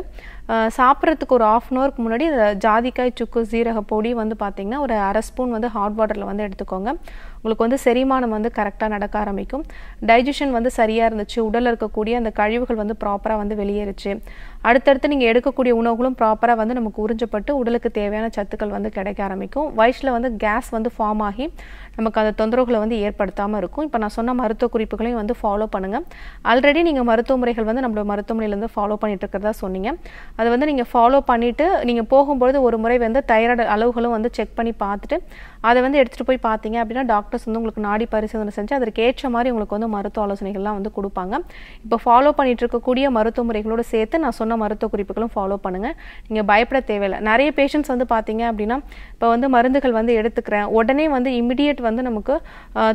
சாப்பிட்றதுக்கு ஒரு ஆஃப் அன் ஹவருக்கு முன்னாடி ஜாதிக்காய் சுக்கு சீரக பொடி வந்து பார்த்திங்கன்னா ஒரு அரை ஸ்பூன் வந்து ஹாட் வாட்டரில் வந்து எடுத்துக்கோங்க உங்களுக்கு வந்து செரிமானம் வந்து கரெக்டாக நடக்க ஆரம்பிக்கும் டைஜஷன் வந்து சரியாக இருந்துச்சு உடலில் இருக்கக்கூடிய அந்த கழிவுகள் வந்து ப்ராப்பராக வந்து வெளியேறுச்சு அடுத்தடுத்து நீங்கள் எடுக்கக்கூடிய உணவுகளும் ப்ராப்பராக வந்து நமக்கு உறிஞ்சப்பட்டு உடலுக்கு தேவையான சத்துக்கள் வந்து கிடைக்க ஆரம்பிக்கும் வயசில் வந்து கேஸ் வந்து ஃபார்ம் ஆகி நமக்கு அந்த தொந்தரவுகளை வந்து ஏற்படுத்தாமல் இருக்கும் இப்போ நான் சொன்ன மருத்துவ குறிப்புகளையும் வந்து ஃபாலோ பண்ணுங்கள் ஆல்ரெடி நீங்கள் மருத்துவ முறைகள் வந்து நம்மளோட மருத்துவமனையிலேருந்து ஃபாலோ பண்ணிட்டு இருக்கிறதா சொன்னீங்க அதை வந்து நீங்கள் ஃபாலோ பண்ணிவிட்டு நீங்கள் போகும்பொழுது ஒரு முறை வந்து தைராய்டு அளவுகளும் வந்து செக் பண்ணி பார்த்துட்டு அதை வந்து எடுத்துகிட்டு போய் பார்த்தீங்க அப்படின்னா டாக்டர்ஸ் வந்து உங்களுக்கு நாடி பரிசோதனை செஞ்சு அதற்கு ஏற்ற மாதிரி உங்களுக்கு வந்து மருத்துவ ஆலோசனைகள்லாம் வந்து கொடுப்பாங்க இப்போ ஃபாலோ பண்ணிட்டு இருக்கக்கூடிய மருத்துவ முறைகளோடு சேர்த்து நான் சொன்ன மருத்துவ குறிப்புகளும் ஃபாலோ பண்ணுங்கள் நீங்கள் பயப்பட தேவையில்லை நிறைய பேஷண்ட்ஸ் வந்து பார்த்தீங்க அப்படின்னா இப்போ வந்து மருந்துகள் வந்து எடுத்துக்கிறேன் உடனே வந்து இம்மிடி இமீடியட் வந்து நமக்கு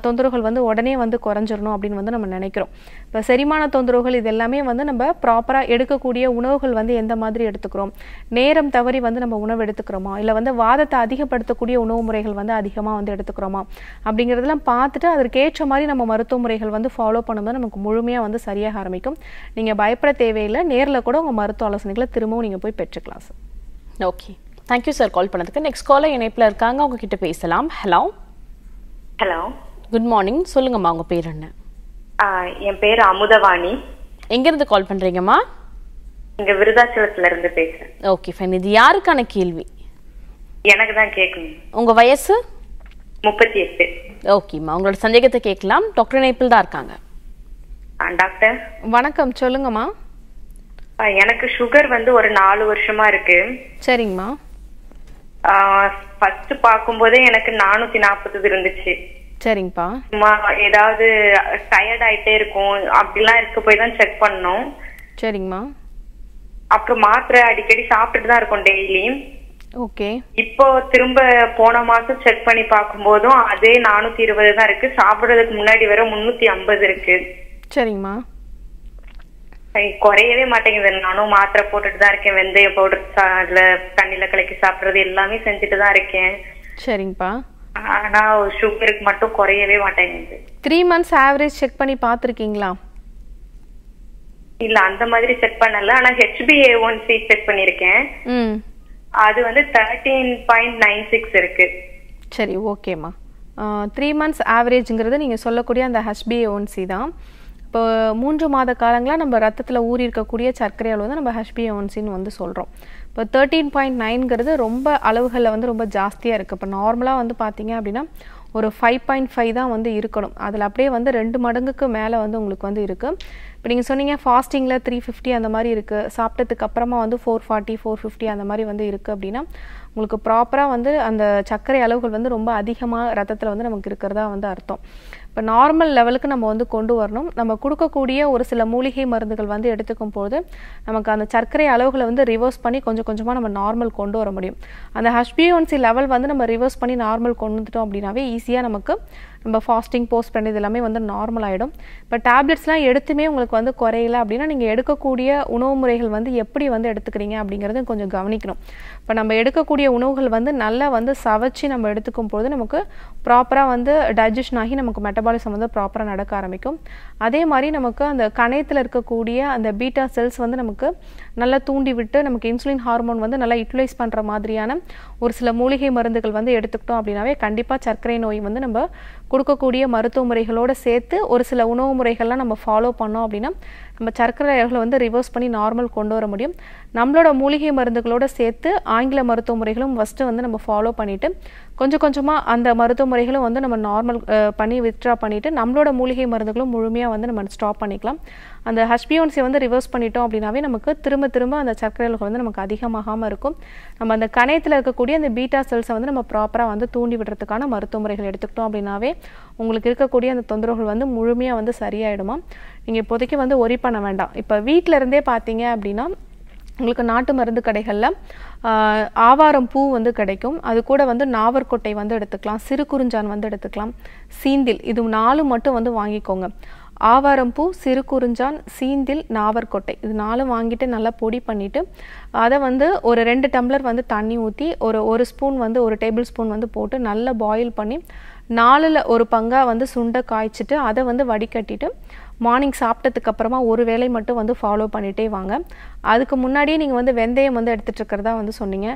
தொந்தரவுகள் வந்து உடனே வந்து குறைஞ்சிடணும் அப்படின்னு வந்து நம்ம நினைக்கிறோம் இப்போ செரிமான தொந்தரவுகள் இது எல்லாமே வந்து நம்ம ப்ராப்பராக எடுக்கக்கூடிய உணவுகள் வந்து எந்த மாதிரி எடுத்துக்கிறோம் நேரம் தவறி வந்து நம்ம உணவு எடுத்துக்கிறோமா இல்லை வந்து வாதத்தை அதிகப்படுத்தக்கூடிய உணவு முறைகள் வந்து அதிகமாக வந்து எடுத்துக்கிறோமா அப்படிங்கிறதெல்லாம் பார்த்துட்டு அதற்கேற்ற மாதிரி நம்ம மருத்துவ முறைகள் வந்து ஃபாலோ பண்ணும்போது நமக்கு முழுமையாக வந்து சரியாக ஆரம்பிக்கும் நீங்கள் பயப்பட தேவையில்லை நேரில் கூட உங்கள் மருத்துவ ஆலோசனைகளை திரும்பவும் நீங்கள் போய் பெற்றுக்கலாம் sir okay thank you sir call பண்ணதுக்கு நெக்ஸ்ட் காலை இணைப்பில் இருக்காங்க உங்ககிட்ட பேசலாம் ஹலோ ஹலோ குட் மார்னிங் சொல்லுங்கம்மா உங்க பேர் என்ன என் பேர் அமுதவாணி எங்க இருந்து கால் பண்றீங்கம்மா இங்க விருதாச்சலத்துல இருந்து பேசுறேன் ஓகே ஃபைன் இது யாருக்கான கேள்வி எனக்கு தான் கேட்கணும் உங்க வயசு முப்பத்தி எட்டு ஓகேம்மா உங்களோட சந்தேகத்தை கேட்கலாம் டாக்டர் இணைப்பில் தான் இருக்காங்க டாக்டர் வணக்கம் சொல்லுங்கம்மா எனக்கு சுகர் வந்து ஒரு நாலு வருஷமா இருக்கு சரிங்கம்மா ஃபர்ஸ்ட் பாக்கும்போதே எனக்கு நானூத்தி நாற்பது இருந்துச்சு சரிங்கப்பா ஏதாவது டயர்ட் ஆயிட்டே இருக்கும் அப்படிலாம் இருக்க போய் தான் செக் பண்ணோம் சரிங்கம்மா அப்புறம் மாத்திரை அடிக்கடி சாப்பிட்டுட்டு தான் இருக்கும் டெய்லியும் ஓகே இப்போ திரும்ப போன மாசம் செக் பண்ணி பார்க்கும்போதும் அதே நானூத்தி இருபது தான் இருக்கு சாப்பிடுறதுக்கு முன்னாடி வர முன்னூத்தி ஐம்பது இருக்கு சரிங்கம்மா குறையவே மாட்டேங்குது நானும் மாத்திரை போட்டுட்டு தான் இருக்கேன் வெந்தய பவுடர் அதுல தண்ணியில கலக்கி சாப்பிடுறது எல்லாமே செஞ்சுட்டு தான் இருக்கேன் சரிங்கப்பா ஆனா சுகருக்கு மட்டும் குறையவே மாட்டேங்குது த்ரீ மந்த்ஸ் ஆவரேஜ் செக் பண்ணி பாத்திருக்கீங்களா இல்ல அந்த மாதிரி செக் பண்ணல ஆனா ஹெச்பிஏ ஒன் சி செக் பண்ணிருக்கேன் அது வந்து தேர்ட்டீன் பாயிண்ட் நைன் சிக்ஸ் இருக்கு சரி ஓகேம்மா த்ரீ மந்த்ஸ் ஆவரேஜ்ங்கிறது நீங்கள் சொல்லக்கூடிய அந்த ஹெச்பிஏ சி தான் இப்போ மூன்று மாத காலங்களாக நம்ம ரத்தத்தில் ஊறி இருக்கக்கூடிய சர்க்கரை அளவு தான் நம்ம ஹெச்பிஎன்சின்னு வந்து சொல்கிறோம் இப்போ தேர்ட்டீன் பாயிண்ட் நைன்கிறது ரொம்ப அளவுகளில் வந்து ரொம்ப ஜாஸ்தியாக இருக்குது இப்போ நார்மலாக வந்து பார்த்திங்க அப்படின்னா ஒரு ஃபைவ் பாயிண்ட் ஃபைவ் தான் வந்து இருக்கணும் அதில் அப்படியே வந்து ரெண்டு மடங்குக்கு மேலே வந்து உங்களுக்கு வந்து இருக்குது இப்போ நீங்கள் சொன்னீங்க ஃபாஸ்டிங்கில் த்ரீ ஃபிஃப்டி அந்த மாதிரி இருக்குது சாப்பிட்டதுக்கு அப்புறமா வந்து ஃபோர் ஃபார்ட்டி ஃபோர் ஃபிஃப்டி அந்த மாதிரி வந்து இருக்குது அப்படின்னா உங்களுக்கு ப்ராப்பராக வந்து அந்த சர்க்கரை அளவுகள் வந்து ரொம்ப அதிகமாக ரத்தத்தில் வந்து நமக்கு இருக்கிறதா வந்து அர்த்தம் இப்போ நார்மல் லெவலுக்கு நம்ம வந்து கொண்டு வரணும் நம்ம கொடுக்கக்கூடிய ஒரு சில மூலிகை மருந்துகள் வந்து எடுத்துக்கும் போது நமக்கு அந்த சர்க்கரை அளவுகளை வந்து ரிவர்ஸ் பண்ணி கொஞ்சம் கொஞ்சமாக நம்ம நார்மல் கொண்டு வர முடியும் அந்த ஹெச்பிஓன்சி லெவல் வந்து நம்ம ரிவர்ஸ் பண்ணி நார்மல் கொண்டு வந்துட்டோம் அப்படின்னாவே ஈஸியாக நமக்கு நம்ம ஃபாஸ்டிங் போஸ்ட் பண்ணி இது எல்லாமே வந்து நார்மல் ஆகிடும் இப்போ டேப்லெட்ஸ்லாம் எடுத்துமே உங்களுக்கு வந்து குறையலை அப்படின்னா நீங்கள் எடுக்கக்கூடிய உணவு முறைகள் வந்து எப்படி வந்து எடுத்துக்கிறீங்க அப்படிங்கிறது கொஞ்சம் கவனிக்கணும் இப்போ நம்ம எடுக்கக்கூடிய உணவுகள் வந்து நல்லா வந்து சவச்சு நம்ம எடுத்துக்கும் பொழுது நமக்கு ப்ராப்பராக வந்து டைஜஷன் ஆகி நமக்கு மெட்டபாலிசம் வந்து ப்ராப்பராக நடக்க ஆரம்பிக்கும் அதே மாதிரி நமக்கு அந்த கணையத்தில் இருக்கக்கூடிய அந்த பீட்டா செல்ஸ் வந்து நமக்கு நல்லா தூண்டி விட்டு நமக்கு இன்சுலின் ஹார்மோன் வந்து நல்லா யூட்டிலைஸ் பண்ணுற மாதிரியான ஒரு சில மூலிகை மருந்துகள் வந்து எடுத்துக்கிட்டோம் அப்படின்னாவே கண்டிப்பாக சர்க்கரை நோய் வந்து நம்ம கொடுக்கக்கூடிய மருத்துவ முறைகளோடு சேர்த்து ஒரு சில உணவு முறைகள்லாம் நம்ம ஃபாலோ பண்ணோம் அப்படின்னா நம்ம சர்க்கரை அளவுகளை வந்து ரிவர்ஸ் பண்ணி நார்மல் கொண்டு வர முடியும் நம்மளோட மூலிகை மருந்துகளோடு சேர்த்து ஆங்கில மருத்துவ முறைகளும் ஃபஸ்ட்டு வந்து நம்ம ஃபாலோ பண்ணிவிட்டு கொஞ்சம் கொஞ்சமாக அந்த மருத்துவ முறைகளும் வந்து நம்ம நார்மல் பண்ணி வித்ட்ரா பண்ணிவிட்டு நம்மளோட மூலிகை மருந்துகளும் முழுமையாக வந்து நம்ம ஸ்டாப் பண்ணிக்கலாம் அந்த ஹஷ்பியோன்ஸை வந்து ரிவர்ஸ் பண்ணிட்டோம் அப்படின்னாவே நமக்கு திரும்ப திரும்ப அந்த சர்க்கரை வந்து நமக்கு அதிகமாகாமல் இருக்கும் நம்ம அந்த கணையத்தில் இருக்கக்கூடிய அந்த பீட்டா செல்ஸை வந்து நம்ம ப்ராப்பராக வந்து தூண்டி விடுறதுக்கான மருத்துவ முறைகள் எடுத்துக்கிட்டோம் அப்படின்னாவே உங்களுக்கு இருக்கக்கூடிய அந்த தொந்தரவுகள் வந்து முழுமையாக வந்து சரியாயிடுமா நீங்கள் இப்போதைக்கு வந்து ஒரி பண்ண வேண்டாம் இப்போ வீட்டில் இருந்தே பார்த்தீங்க அப்படின்னா உங்களுக்கு நாட்டு மருந்து கடைகளில் ஆவாரம் பூ வந்து கிடைக்கும் அது கூட வந்து நாவற்கொட்டை வந்து எடுத்துக்கலாம் சிறு குறிஞ்சான் வந்து எடுத்துக்கலாம் சீந்தில் இது நாலு மட்டும் வந்து வாங்கிக்கோங்க ஆவாரம்பூ சிறு குறிஞ்சான் சீந்தில் நாவர்கொட்டை இது நாலும் வாங்கிட்டு நல்லா பொடி பண்ணிவிட்டு அதை வந்து ஒரு ரெண்டு டம்ளர் வந்து தண்ணி ஊற்றி ஒரு ஒரு ஸ்பூன் வந்து ஒரு டேபிள் ஸ்பூன் வந்து போட்டு நல்லா பாயில் பண்ணி நாலில் ஒரு பங்காக வந்து சுண்டை காய்ச்சிட்டு அதை வந்து வடிகட்டிட்டு மார்னிங் சாப்பிட்டதுக்கப்புறமா ஒரு வேலை மட்டும் வந்து ஃபாலோ பண்ணிகிட்டே வாங்க அதுக்கு முன்னாடியே நீங்கள் வந்து வெந்தயம் வந்து எடுத்துகிட்ருக்கிறதா வந்து சொன்னீங்க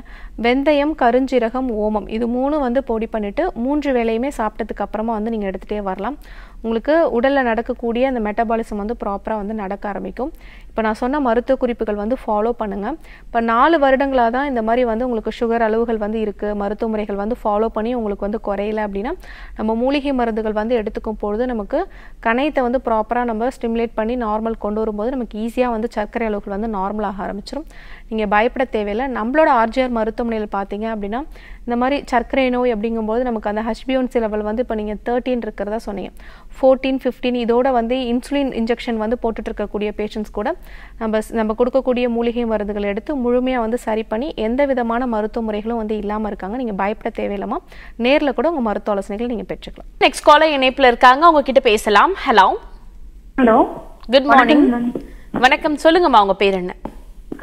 வெந்தயம் கருஞ்சீரகம் ஓமம் இது மூணு வந்து பொடி பண்ணிவிட்டு மூன்று வேலையுமே சாப்பிட்டதுக்கப்புறமா வந்து நீங்கள் எடுத்துகிட்டே வரலாம் உங்களுக்கு உடலில் நடக்கக்கூடிய அந்த மெட்டபாலிசம் வந்து ப்ராப்பராக வந்து நடக்க ஆரம்பிக்கும் இப்போ நான் சொன்ன மருத்துவ குறிப்புகள் வந்து ஃபாலோ பண்ணுங்கள் இப்போ நாலு வருடங்களாக தான் இந்த மாதிரி வந்து உங்களுக்கு சுகர் அளவுகள் வந்து இருக்குது மருத்துவ முறைகள் வந்து ஃபாலோ பண்ணி உங்களுக்கு வந்து குறையல அப்படின்னா நம்ம மூலிகை மருந்துகள் வந்து எடுத்துக்கும் பொழுது நமக்கு கணையத்தை வந்து ப்ராப்பராக நம்ம ஸ்டிமுலேட் பண்ணி நார்மல் கொண்டு வரும்போது நமக்கு ஈஸியாக வந்து சர்க்கரை அளவுகள் வந்து நார்மலாக ஆரம்பிச்சிடும் நீங்கள் பயப்பட தேவையில்லை நம்மளோட ஆர்ஜிஆர் மருத்துவமனையில் பார்த்தீங்க அப்படின்னா இந்த மாதிரி சர்க்கரை நோய் அப்படிங்கும்போது நமக்கு அந்த ஹச்பியோன்சி லெவல் வந்து இப்போ நீங்கள் தேர்ட்டின் இருக்கிறதா சொன்னீங்க ஃபோர்டீன் ஃபிஃப்டீன் இதோட வந்து இன்சுலின் இன்ஜெக்ஷன் வந்து போட்டுட்டு இருக்கக்கூடிய பேஷண்ட்ஸ் கூட நம்ம நம்ம கொடுக்கக்கூடிய மூலிகை மருந்துகள் எடுத்து முழுமையாக வந்து சரி பண்ணி எந்த விதமான மருத்துவ முறைகளும் வந்து இல்லாமல் இருக்காங்க நீங்கள் பயப்பட தேவையில்லாமல் நேரில் கூட உங்கள் மருத்துவ ஆலோசனைகள் நீங்கள் பெற்றுக்கலாம் நெக்ஸ்ட் கால இணைப்பில் இருக்காங்க உங்ககிட்ட பேசலாம் ஹலோ ஹலோ குட் மார்னிங் வணக்கம் சொல்லுங்கம்மா உங்க பேர் என்ன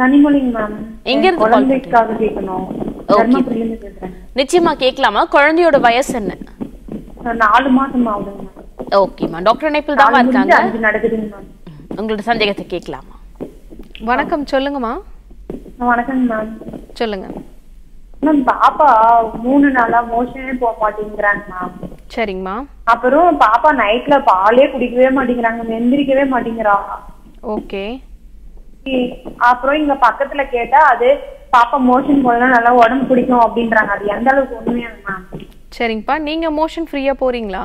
கனிமொழிங்க மேம் எங்க இருந்து பேசணும் நிச்சயமா கேக்கலாமா குழந்தையோட வயசு என்ன நாலு மாசம் ஓகேமா டாக்டர் இணைப்பில் தான் இருக்காங்க உங்களோட சந்தேகத்தை கேட்கலாமா வணக்கம் சொல்லுங்கம்மா வணக்கம் மேம் சொல்லுங்க மேம் பாப்பா மூணு நாளா மோஷனே போக மாட்டேங்கிறாங்க மேம் சரிங்கம்மா அப்புறம் பாப்பா நைட்ல பாலே குடிக்கவே மாட்டேங்கிறாங்க எந்திரிக்கவே மாட்டேங்கிறா ஓகே அப்புறம் இங்க பக்கத்துல கேட்டா அது பாப்பா மோஷன் போனா நல்லா உடம்பு பிடிக்கும் அப்படின்றாங்க அது எந்த அளவுக்கு உண்மையான மேம் சரிங்கப்பா நீங்க மோஷன் ஃப்ரீயா போறீங்களா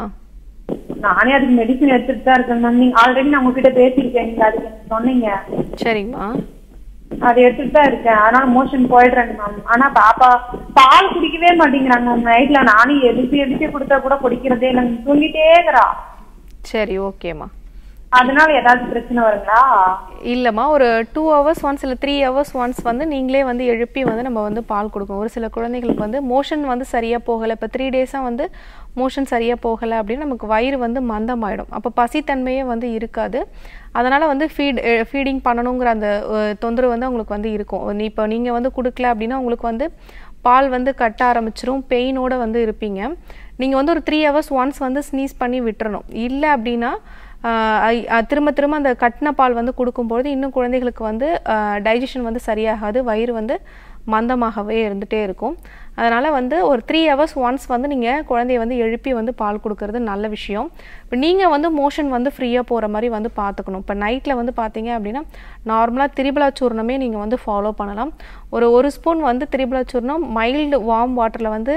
நானே அதுக்கு மெடிசன் எடுத்துட்டு தான் இருக்கேன் மேம் நீங்க ஆல்ரெடி நான் உங்ககிட்ட பேசியிருக்கேன் நீங்க அதுக்கு சொன்னீங்க சரிங்கம்மா அதை எடுத்துட்டு தான் இருக்கேன் அதனால மோஷன் போயிடுறேங்க மேம் ஆனா பாப்பா பால் குடிக்கவே மாட்டேங்கிறாங்க மேம் நைட்ல நானும் எதுக்கு எதுக்கு கொடுத்தா கூட குடிக்கிறதே இல்லைன்னு தூங்கிட்டே இருக்கிறா சரி ஓகேம்மா அதனால ஏதாவது பிரச்சனை வருங்களா இல்லம்மா ஒரு டூ ஹவர்ஸ் ஒன்ஸ் இல்லை த்ரீ ஹவர்ஸ் ஒன்ஸ் வந்து நீங்களே வந்து எழுப்பி வந்து நம்ம வந்து பால் கொடுக்கும் ஒரு சில குழந்தைகளுக்கு வந்து மோஷன் வந்து சரியாக போகலை இப்போ த்ரீ டேஸாக வந்து மோஷன் சரியாக போகலை அப்படின்னு நமக்கு வயிறு வந்து மந்தமாயிடும் அப்போ பசித்தன்மையே வந்து இருக்காது அதனால் வந்து ஃபீட் ஃபீடிங் பண்ணணுங்கிற அந்த தொந்தரவு வந்து அவங்களுக்கு வந்து இருக்கும் இப்போ நீங்கள் வந்து கொடுக்கல அப்படின்னா உங்களுக்கு வந்து பால் வந்து கட்ட ஆரம்பிச்சிரும் பெயினோடு வந்து இருப்பீங்க நீங்கள் வந்து ஒரு த்ரீ ஹவர்ஸ் ஒன்ஸ் வந்து ஸ்னீஸ் பண்ணி விட்டுறணும் இல்லை அப்படின்னா திரும்ப திரும்ப அந்த கட்டின பால் வந்து கொடுக்கும்பொழுது இன்னும் குழந்தைகளுக்கு வந்து டைஜஷன் வந்து சரியாகாது வயிறு வந்து மந்தமாகவே இருந்துகிட்டே இருக்கும் அதனால் வந்து ஒரு த்ரீ ஹவர்ஸ் ஒன்ஸ் வந்து நீங்கள் குழந்தைய வந்து எழுப்பி வந்து பால் கொடுக்கறது நல்ல விஷயம் இப்போ நீங்கள் வந்து மோஷன் வந்து ஃப்ரீயாக போகிற மாதிரி வந்து பார்த்துக்கணும் இப்போ நைட்டில் வந்து பார்த்தீங்க அப்படின்னா நார்மலாக திரிபலா சூர்ணமே நீங்கள் வந்து ஃபாலோ பண்ணலாம் ஒரு ஒரு ஸ்பூன் வந்து திரிபலா சூர்ணம் மைல்டு வார்ம் வாட்டரில் வந்து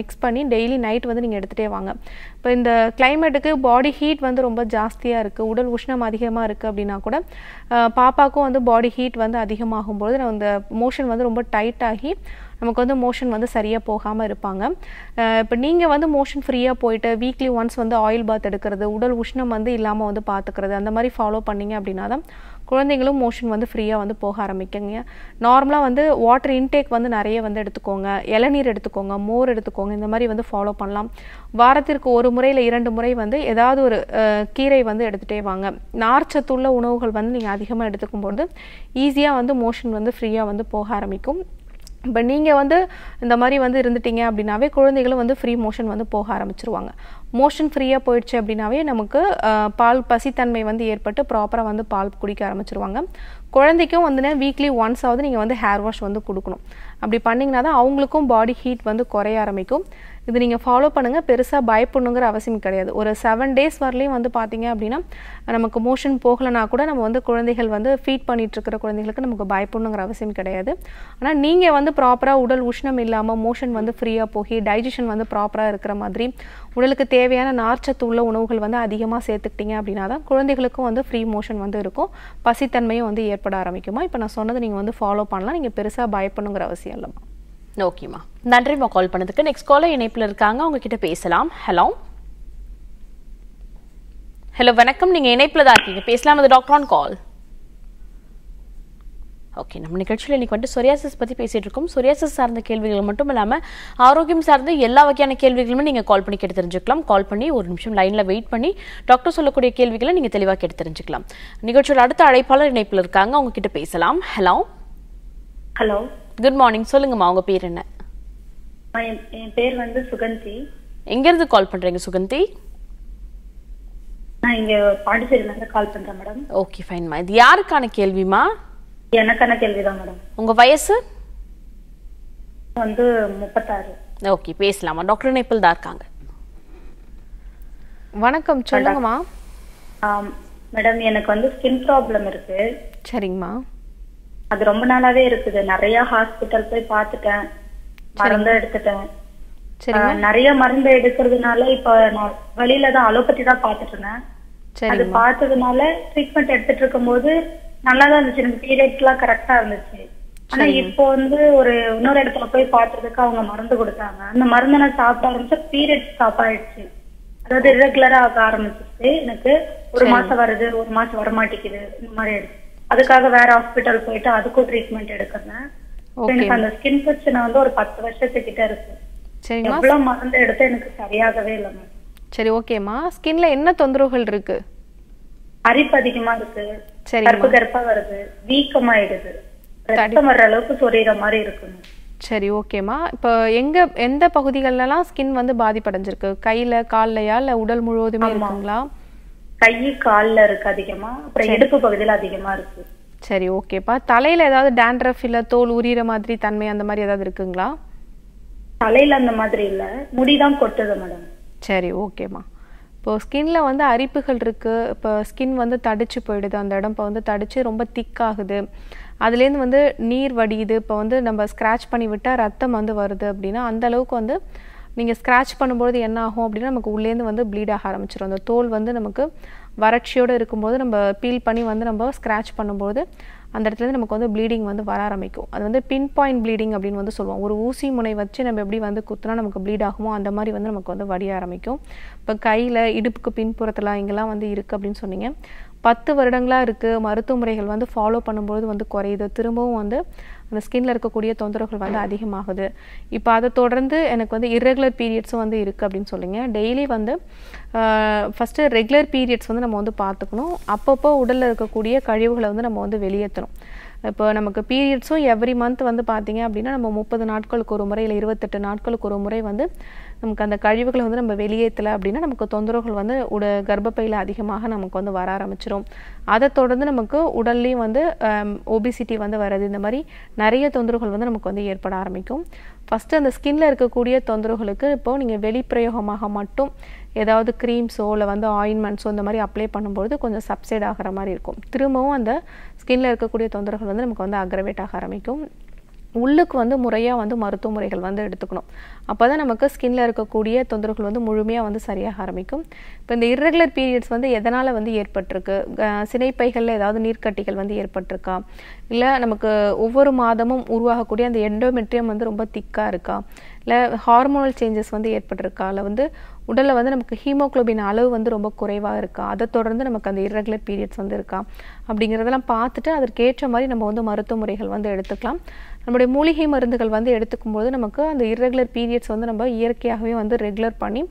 மிக்ஸ் பண்ணி டெய்லி நைட் வந்து நீங்கள் எடுத்துகிட்டே வாங்க இப்போ இந்த கிளைமேட்டுக்கு பாடி ஹீட் வந்து ரொம்ப ஜாஸ்தியாக இருக்குது உடல் உஷ்ணம் அதிகமாக இருக்குது அப்படின்னா கூட பாப்பாக்கும் வந்து பாடி ஹீட் வந்து அதிகமாகும் பொழுது இந்த மோஷன் வந்து ரொம்ப டைட் ஆகி நமக்கு வந்து மோஷன் வந்து சரியாக போகாமல் இருப்பாங்க இப்போ நீங்கள் வந்து மோஷன் ஃப்ரீயாக போயிட்டு வீக்லி ஒன்ஸ் வந்து ஆயில் பாத் எடுக்கிறது உடல் உஷ்ணம் வந்து இல்லாமல் வந்து பார்த்துக்கிறது அந்த மாதிரி ஃபாலோ பண்ணிங்க அப்படின்னா தான் குழந்தைங்களும் மோஷன் வந்து ஃப்ரீயாக வந்து போக ஆரம்பிக்குங்க நார்மலாக வந்து வாட்டர் இன்டேக் வந்து நிறைய வந்து எடுத்துக்கோங்க இளநீர் எடுத்துக்கோங்க மோர் எடுத்துக்கோங்க இந்த மாதிரி வந்து ஃபாலோ பண்ணலாம் வாரத்திற்கு ஒரு முறையில் இரண்டு முறை வந்து ஏதாவது ஒரு கீரை வந்து எடுத்துகிட்டே வாங்க நார்ச்சத்துள்ள உணவுகள் வந்து நீங்கள் அதிகமாக எடுத்துக்கும்போது ஈஸியாக வந்து மோஷன் வந்து ஃப்ரீயாக வந்து போக ஆரம்பிக்கும் இப்போ நீங்கள் வந்து இந்த மாதிரி வந்து இருந்துட்டீங்க அப்படின்னாவே குழந்தைகளும் வந்து ஃப்ரீ மோஷன் வந்து போக ஆரம்பிச்சிருவாங்க மோஷன் ஃப்ரீயாக போயிடுச்சு அப்படின்னாவே நமக்கு பால் பசித்தன்மை வந்து ஏற்பட்டு ப்ராப்பராக வந்து பால் குடிக்க ஆரம்பிச்சிருவாங்க குழந்தைக்கும் வந்து வீக்லி ஒன்ஸாவது நீங்கள் வந்து ஹேர் வாஷ் வந்து கொடுக்கணும் அப்படி பண்ணிங்கன்னா தான் அவங்களுக்கும் பாடி ஹீட் வந்து குறைய ஆரம்பிக்கும் இது நீங்கள் ஃபாலோ பண்ணுங்கள் பெருசாக பயப்படணுங்கிற அவசியம் கிடையாது ஒரு செவன் டேஸ் வரலையும் வந்து பார்த்தீங்க அப்படின்னா நமக்கு மோஷன் போகலைன்னா கூட நம்ம வந்து குழந்தைகள் வந்து ஃபீட் பண்ணிகிட்ருக்கிற குழந்தைகளுக்கு நமக்கு பயப்படணுங்கிற அவசியம் கிடையாது ஆனால் நீங்கள் வந்து ப்ராப்பராக உடல் உஷ்ணம் இல்லாமல் மோஷன் வந்து ஃப்ரீயாக போய் டைஜஷன் வந்து ப்ராப்பராக இருக்கிற மாதிரி உடலுக்கு தேவையான நார்ச்சத்து உள்ள உணவுகள் வந்து அதிகமாக சேர்த்துக்கிட்டீங்க அப்படின்னா தான் குழந்தைகளுக்கும் வந்து ஃப்ரீ மோஷன் வந்து இருக்கும் பசித்தன்மையும் வந்து ஏற்பட ஆரம்பிக்குமா இப்போ நான் சொன்னது நீங்கள் வந்து ஃபாலோ பண்ணலாம் நீங்கள் பெருசாக பயப்படணுங்கிற அவசியம் இல்லைம்மா ஓகேம்மா நன்றிம்மா கால் பண்ணதுக்கு நெக்ஸ்ட் காலர் இணைப்பில் இருக்காங்க உங்ககிட்ட பேசலாம் ஹலோ ஹலோ வணக்கம் நீங்கள் இணைப்பில் தான் இருக்கீங்க பேசலாம் அது டாக்டர் ஆன் கால் ஓகே நம்ம நிகழ்ச்சியில் இன்றைக்கி வந்துட்டு சொரியாசிஸ் பற்றி பேசிகிட்டு இருக்கோம் சொரியாசிஸ் சார்ந்த கேள்விகள் மட்டும் இல்லாமல் ஆரோக்கியம் சார்ந்த எல்லா வகையான கேள்விகளுமே நீங்கள் கால் பண்ணி கேட்டு தெரிஞ்சுக்கலாம் கால் பண்ணி ஒரு நிமிஷம் லைனில் வெயிட் பண்ணி டாக்டர் சொல்லக்கூடிய கேள்விகளை நீங்கள் தெளிவாக கேட்டு தெரிஞ்சுக்கலாம் நிகழ்ச்சியோட அடுத்த அழைப்பாளர் இணைப்பில் இருக்காங்க அவங்கக்கிட்ட பேசலாம் ஹலோ ஹலோ குட் மார்னிங் சொல்லுங்கம்மா உங்க பேர் என்ன என் பேர் வந்து சுகந்தி எங்க இருந்து கால் பண்றீங்க சுகந்தி நான் இங்க பாண்டிச்சேரியில இருந்து கால் பண்றேன் மேடம் ஓகே ஃபைன்மா இது யாருக்கான கேள்விமா எனக்கான கேள்விதான் மேடம் உங்க வயசு வந்து முப்பத்தாறு ஓகே பேசலாமா டாக்டர் நேபல் தான் இருக்காங்க வணக்கம் சொல்லுங்கம்மா மேடம் எனக்கு வந்து ஸ்கின் ப்ராப்ளம் இருக்கு சரிங்கம்மா அது ரொம்ப நாளாவே இருக்குது நிறைய ஹாஸ்பிட்டல் போய் பாத்துட்டேன் மருந்து எடுத்துட்டேன் நிறைய மருந்து எடுக்கிறதுனால இப்ப நான் வெளியில தான் அலோபதி தான் பாத்துட்டு இருந்தேன் அது பார்த்ததுனால ட்ரீட்மெண்ட் எடுத்துட்டு இருக்கும் போது நல்லாதான் இருந்துச்சு எனக்கு பீரியட்ஸ் எல்லாம் கரெக்டா இருந்துச்சு ஆனா இப்போ வந்து ஒரு இன்னொரு இடத்துல போய் பார்த்ததுக்கு அவங்க மருந்து கொடுத்தாங்க அந்த மருந்தை நான் சாப்பிட ஆரம்பிச்சு பீரியட் ஸ்டாப் ஆயிடுச்சு அதாவது ரெகுலரா ஆக ஆரம்பிச்சிருச்சு எனக்கு ஒரு மாசம் வருது ஒரு மாசம் வர மாட்டேங்குது இந்த மாதிரி ஆயிடுச்சு அதுக்காக வேற ஹாஸ்பிட்டல் போயிட்டு அதுக்கும் ட்ரீட்மெண்ட் எடுக்கிறேன் எனக்கு அந்த ஸ்கின் பிரச்சனை வந்து ஒரு பத்து வருஷத்துக்கிட்ட இருக்கு எவ்வளவு மருந்து எடுத்து எனக்கு சரியாகவே இல்லை மேம் சரி ஓகேம்மா ஸ்கின்ல என்ன தொந்தரவுகள் இருக்கு அரிப்பு அதிகமா இருக்கு கருப்பு கருப்பா வருது வீக்கமாயிடுது ரத்தம் வர்ற அளவுக்கு மாதிரி சரி ஓகேம்மா இப்போ எங்க எந்த பகுதிகளெல்லாம் ஸ்கின் வந்து பாதிப்படைஞ்சிருக்கு கையில கால்லையா இல்ல உடல் முழுவதுமே இருக்குங்களா கை காலில் இருக்கு அதிகமா அப்புறம் இடுப்பு பகுதியில் அதிகமா இருக்கு சரி ஓகேப்பா தலையில ஏதாவது டேண்ட்ரஃப் இல்ல தோல் உரியற மாதிரி தன்மை அந்த மாதிரி ஏதாவது இருக்குங்களா தலையில அந்த மாதிரி இல்ல முடிதான் கொட்டுது மேடம் சரி ஓகேம்மா இப்போ ஸ்கின்ல வந்து அரிப்புகள் இருக்கு இப்போ ஸ்கின் வந்து தடிச்சு போயிடுது அந்த இடம் இப்போ வந்து தடிச்சு ரொம்ப திக்காகுது அதுலேருந்து வந்து நீர் வடியுது இப்போ வந்து நம்ம ஸ்க்ராச் பண்ணி விட்டால் ரத்தம் வந்து வருது அப்படின்னா அந்த அளவுக்கு வந்து நீங்கள் ஸ்க்ராச் பண்ணும்போது என்ன ஆகும் அப்படின்னா நமக்கு உள்ளேருந்து வந்து ப்ளீட் ஆக ஆரம்பிச்சிடும் அந்த தோல் வந்து நமக்கு வறட்சியோடு இருக்கும்போது நம்ம பீல் பண்ணி வந்து நம்ம ஸ்க்ராச் பண்ணும்போது அந்த இடத்துலேருந்து நமக்கு வந்து ப்ளீடிங் வந்து வர ஆரம்பிக்கும் அது வந்து பின் பாயிண்ட் ப்ளீடிங் அப்படின்னு வந்து சொல்லுவோம் ஒரு ஊசி முனை வச்சு நம்ம எப்படி வந்து குத்துனா நமக்கு ப்ளீட் ஆகுமோ அந்த மாதிரி வந்து நமக்கு வந்து வடிய ஆரம்பிக்கும் இப்போ கையில் இடுப்புக்கு பின்புறத்தில் இங்கெல்லாம் வந்து இருக்குது அப்படின்னு சொன்னீங்க பத்து வருடங்களாக இருக்குது மருத்துவ முறைகள் வந்து ஃபாலோ பண்ணும்போது வந்து குறையுது திரும்பவும் வந்து அந்த ஸ்கின்ல இருக்கக்கூடிய தொந்தரவுகள் வந்து அதிகமாகுது இப்போ அதை தொடர்ந்து எனக்கு வந்து இர்ரெகுலர் பீரியட்ஸும் வந்து இருக்குது அப்படின்னு சொல்லிங்க டெய்லி வந்து ஃபஸ்ட்டு ரெகுலர் பீரியட்ஸ் வந்து நம்ம வந்து பார்த்துக்கணும் அப்பப்போ உடலில் இருக்கக்கூடிய கழிவுகளை வந்து நம்ம வந்து வெளியேற்றணும் இப்போ நமக்கு பீரியட்ஸும் எவ்ரி மந்த் வந்து பார்த்திங்க அப்படின்னா நம்ம முப்பது நாட்களுக்கு ஒரு முறை இல்லை இருபத்தெட்டு நாட்களுக்கு ஒரு முறை வந்து நமக்கு அந்த கழிவுகளை வந்து நம்ம வெளியேற்றலை அப்படின்னா நமக்கு தொந்தரவுகள் வந்து உட கர்ப்பப்பையில் அதிகமாக நமக்கு வந்து வர ஆரம்பிச்சிடும் அதை தொடர்ந்து நமக்கு உடல்லையும் வந்து ஓபிசிட்டி வந்து வர்றது இந்த மாதிரி நிறைய தொந்தரவுகள் வந்து நமக்கு வந்து ஏற்பட ஆரம்பிக்கும் ஃபஸ்ட்டு அந்த ஸ்கின்னில் இருக்கக்கூடிய தொந்தரவுகளுக்கு இப்போது நீங்கள் வெளிப்பிரயோகமாக மட்டும் ஏதாவது க்ரீம்ஸோ இல்லை வந்து ஆயின்மெண்ட்ஸோ இந்த மாதிரி அப்ளை பண்ணும்பொழுது கொஞ்சம் சப்சைட் ஆகிற மாதிரி இருக்கும் திரும்பவும் அந்த ஸ்கின்னில் இருக்கக்கூடிய தொந்தரவுகள் வந்து நமக்கு வந்து அக்ரவேட் ஆக ஆரம்பிக்கும் உள்ளுக்கு வந்து முறையாக வந்து மருத்துவ முறைகள் வந்து எடுத்துக்கணும் அப்போ தான் நமக்கு ஸ்கின்ல இருக்கக்கூடிய தொந்தரவுகள் வந்து முழுமையாக வந்து சரியாக ஆரம்பிக்கும் இப்போ இந்த இர்ரெகுலர் பீரியட்ஸ் வந்து எதனால் வந்து ஏற்பட்டிருக்கு சினைப்பைகளில் ஏதாவது நீர்க்கட்டிகள் வந்து ஏற்பட்டிருக்கா இல்லை நமக்கு ஒவ்வொரு மாதமும் உருவாகக்கூடிய அந்த எண்டோமெட்ரியம் வந்து ரொம்ப திக்காக இருக்கா இல்லை ஹார்மோனல் சேஞ்சஸ் வந்து ஏற்பட்டிருக்கா இல்லை வந்து உடலில் வந்து நமக்கு ஹீமோக்ளோபின் அளவு வந்து ரொம்ப குறைவாக இருக்கா அதை தொடர்ந்து நமக்கு அந்த இர்ரெகுலர் பீரியட்ஸ் வந்து இருக்கா அப்படிங்கிறதெல்லாம் பார்த்துட்டு அதற்கேற்ற மாதிரி நம்ம வந்து மருத்துவ முறைகள் வந்து எடுத்துக்கலாம் நம்முடைய மூலிகை மருந்துகள் வந்து எடுத்துக்கும்போது நமக்கு அந்த இர்ரெகுலர் பீரியட்ஸ் வந்து நம்ம இயற்கையாகவே வந்து ரெகுலர் பண்ணி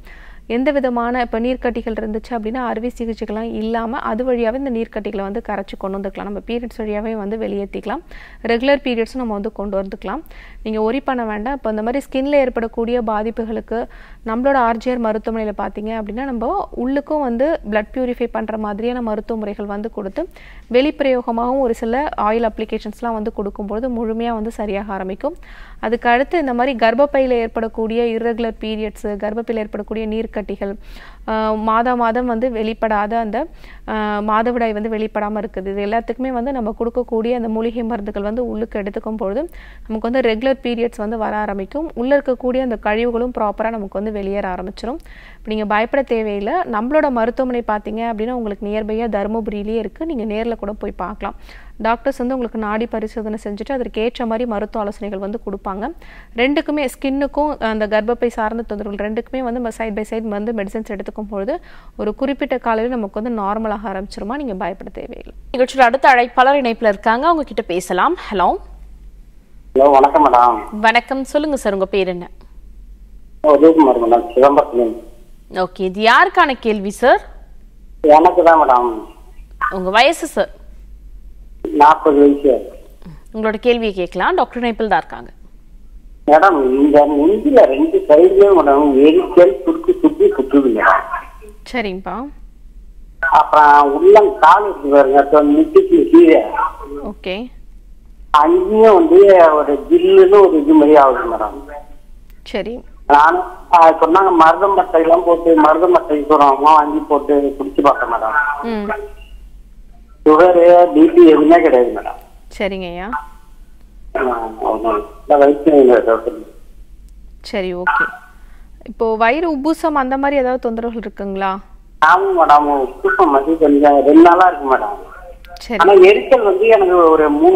எந்த விதமான இப்போ நீர்க்கட்டிகள் இருந்துச்சு அப்படின்னா அறுவை சிகிச்சைகள்லாம் இல்லாமல் அது வழியாகவே இந்த நீர்க்கட்டிகளை வந்து கரைச்சி கொண்டு வந்துக்கலாம் நம்ம பீரியட்ஸ் வழியாகவே வந்து வெளியேற்றிக்கலாம் ரெகுலர் பீரியட்ஸும் நம்ம வந்து கொண்டு வந்துக்கலாம் நீங்கள் ஒரி பண்ண வேண்டாம் இப்போ இந்த மாதிரி ஸ்கின்ல ஏற்படக்கூடிய பாதிப்புகளுக்கு நம்மளோட ஆர்ஜிஆர் மருத்துவமனையில் பார்த்தீங்க அப்படின்னா நம்ம உள்ளுக்கும் வந்து பிளட் பியூரிஃபை பண்ணுற மாதிரியான மருத்துவ முறைகள் வந்து கொடுத்து வெளிப்பிரயோகமாகவும் ஒரு சில ஆயில் அப்ளிகேஷன்ஸ்லாம் வந்து கொடுக்கும்போது முழுமையாக வந்து சரியாக ஆரம்பிக்கும் அதுக்கு அடுத்து இந்த மாதிரி கர்ப்பப்பையில் ஏற்படக்கூடிய இரகுலர் பீரியட்ஸு கர்ப்பப்பையில் ஏற்படக்கூடிய நீர்க்கட்டிகள் மாதம் மாதம் வந்து வெளிப்படாத அந்த மாதவிடாய் வந்து வெளிப்படாமல் இருக்குது இது எல்லாத்துக்குமே வந்து நம்ம கொடுக்கக்கூடிய அந்த மூலிகை மருந்துகள் வந்து உள்ளுக்கு எடுத்துக்கும் பொழுது நமக்கு வந்து ரெகுலர் பீரியட்ஸ் வந்து வர ஆரம்பிக்கும் உள்ளே இருக்கக்கூடிய அந்த கழிவுகளும் ப்ராப்பராக நமக்கு வந்து வெளியேற ஆரம்பிச்சிடும் இப்போ நீங்கள் பயப்பட தேவையில்லை நம்மளோட மருத்துவமனை பார்த்தீங்க அப்படின்னா உங்களுக்கு நியர்பையாக தருமபுரியிலேயே இருக்குது நீங்கள் நேரில் கூட போய் பார்க்கலாம் டாக்டர்ஸ் வந்து உங்களுக்கு நாடி பரிசோதனை செஞ்சுட்டு அதற்கு ஏற்ற மாதிரி மருத்துவ ஆலோசனைகள் வந்து கொடுப்பாங்க ரெண்டுக்குமே ஸ்கின்னுக்கும் அந்த கர்ப்பப்பை சார்ந்த தொந்தரவு ரெண்டுக்குமே வந்து நம்ம சைட் பை சைட் வந்து மெடிசன்ஸ் எடுத்துக்கும் பொழுது ஒரு குறிப்பிட்ட காலையில் நமக்கு வந்து நார்மலாக ஆரம்பிச்சிருமா நீங்கள் பயப்பட தேவையில்லை நிகழ்ச்சியில் அடுத்த அழைப்பாளர் இணைப்பில் இருக்காங்க அவங்க கிட்ட பேசலாம் ஹலோ ஹலோ வணக்கம் மேடம் வணக்கம் சொல்லுங்க சார் உங்க பேர் என்ன ஓகே இது யாருக்கான கேள்வி சார் எனக்கு தான் மேடம் உங்க வயசு சார் நாற்பது வயசு உங்களோட கேள்வியை கேட்கலாம் டாக்டர் இணைப்பில் தான் இருக்காங்க மேடம் இந்த நெஞ்சில ரெண்டு கைலையும் மேடம் எரிச்சல் சுற்றி சுற்றி சுற்றுதுங்க சரிங்கப்பா அப்புறம் உள்ளம் கால் இருக்கு முட்டுக்கு கீழே ஓகே அங்கேயும் வந்து ஒரு ஜில்லுன்னு ஒரு இது மாதிரி ஆகுது மேடம் சரி நான் சொன்னாங்க மருதம் மட்டை எல்லாம் போட்டு மருதம் மட்டை பட்டை வாங்கி போட்டு குடிச்சு பார்த்தேன் மேடம் சரிங்க ஐயா சரி ஓகே இப்போ வயிறு அந்த மாதிரி ஏதாவது தொந்தரவுகள் இருக்குங்களா இருக்கு மேடம்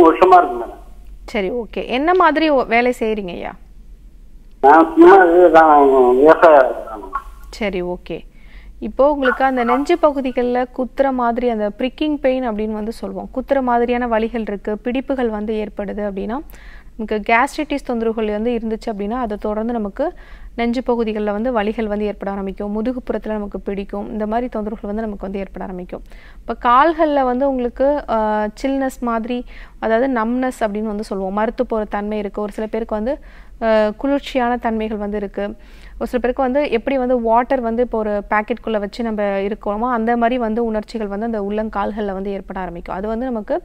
ஒரு சரி ஓகே என்ன மாதிரி வேலை செய்யறீங்க ஐயா சரி ஓகே இப்போது உங்களுக்கு அந்த நெஞ்சு பகுதிகளில் குத்துற மாதிரி அந்த ப்ரிக்கிங் பெயின் அப்படின்னு வந்து சொல்லுவோம் குத்துற மாதிரியான வழிகள் இருக்குது பிடிப்புகள் வந்து ஏற்படுது அப்படின்னா நமக்கு கேஸ்ட்ரைட்டிஸ் தொந்தரவுகள் வந்து இருந்துச்சு அப்படின்னா அதை தொடர்ந்து நமக்கு நெஞ்சு பகுதிகளில் வந்து வலிகள் வந்து ஏற்பட ஆரம்பிக்கும் முதுகுப்புறத்தில் நமக்கு பிடிக்கும் இந்த மாதிரி தொந்தரவுகள் வந்து நமக்கு வந்து ஏற்பட ஆரம்பிக்கும் இப்போ கால்களில் வந்து உங்களுக்கு சில்னஸ் மாதிரி அதாவது நம்னஸ் அப்படின்னு வந்து சொல்லுவோம் மறுத்து போகிற தன்மை இருக்குது ஒரு சில பேருக்கு வந்து குளிர்ச்சியான தன்மைகள் வந்து இருக்குது ஒரு சில பேருக்கு வந்து எப்படி வந்து வாட்டர் வந்து இப்போ ஒரு பேக்கெட்குள்ளே வச்சு நம்ம இருக்கிறோமோ அந்த மாதிரி வந்து உணர்ச்சிகள் வந்து அந்த உள்ளங்கால்களில் வந்து ஏற்பட ஆரம்பிக்கும் அது வந்து நமக்கு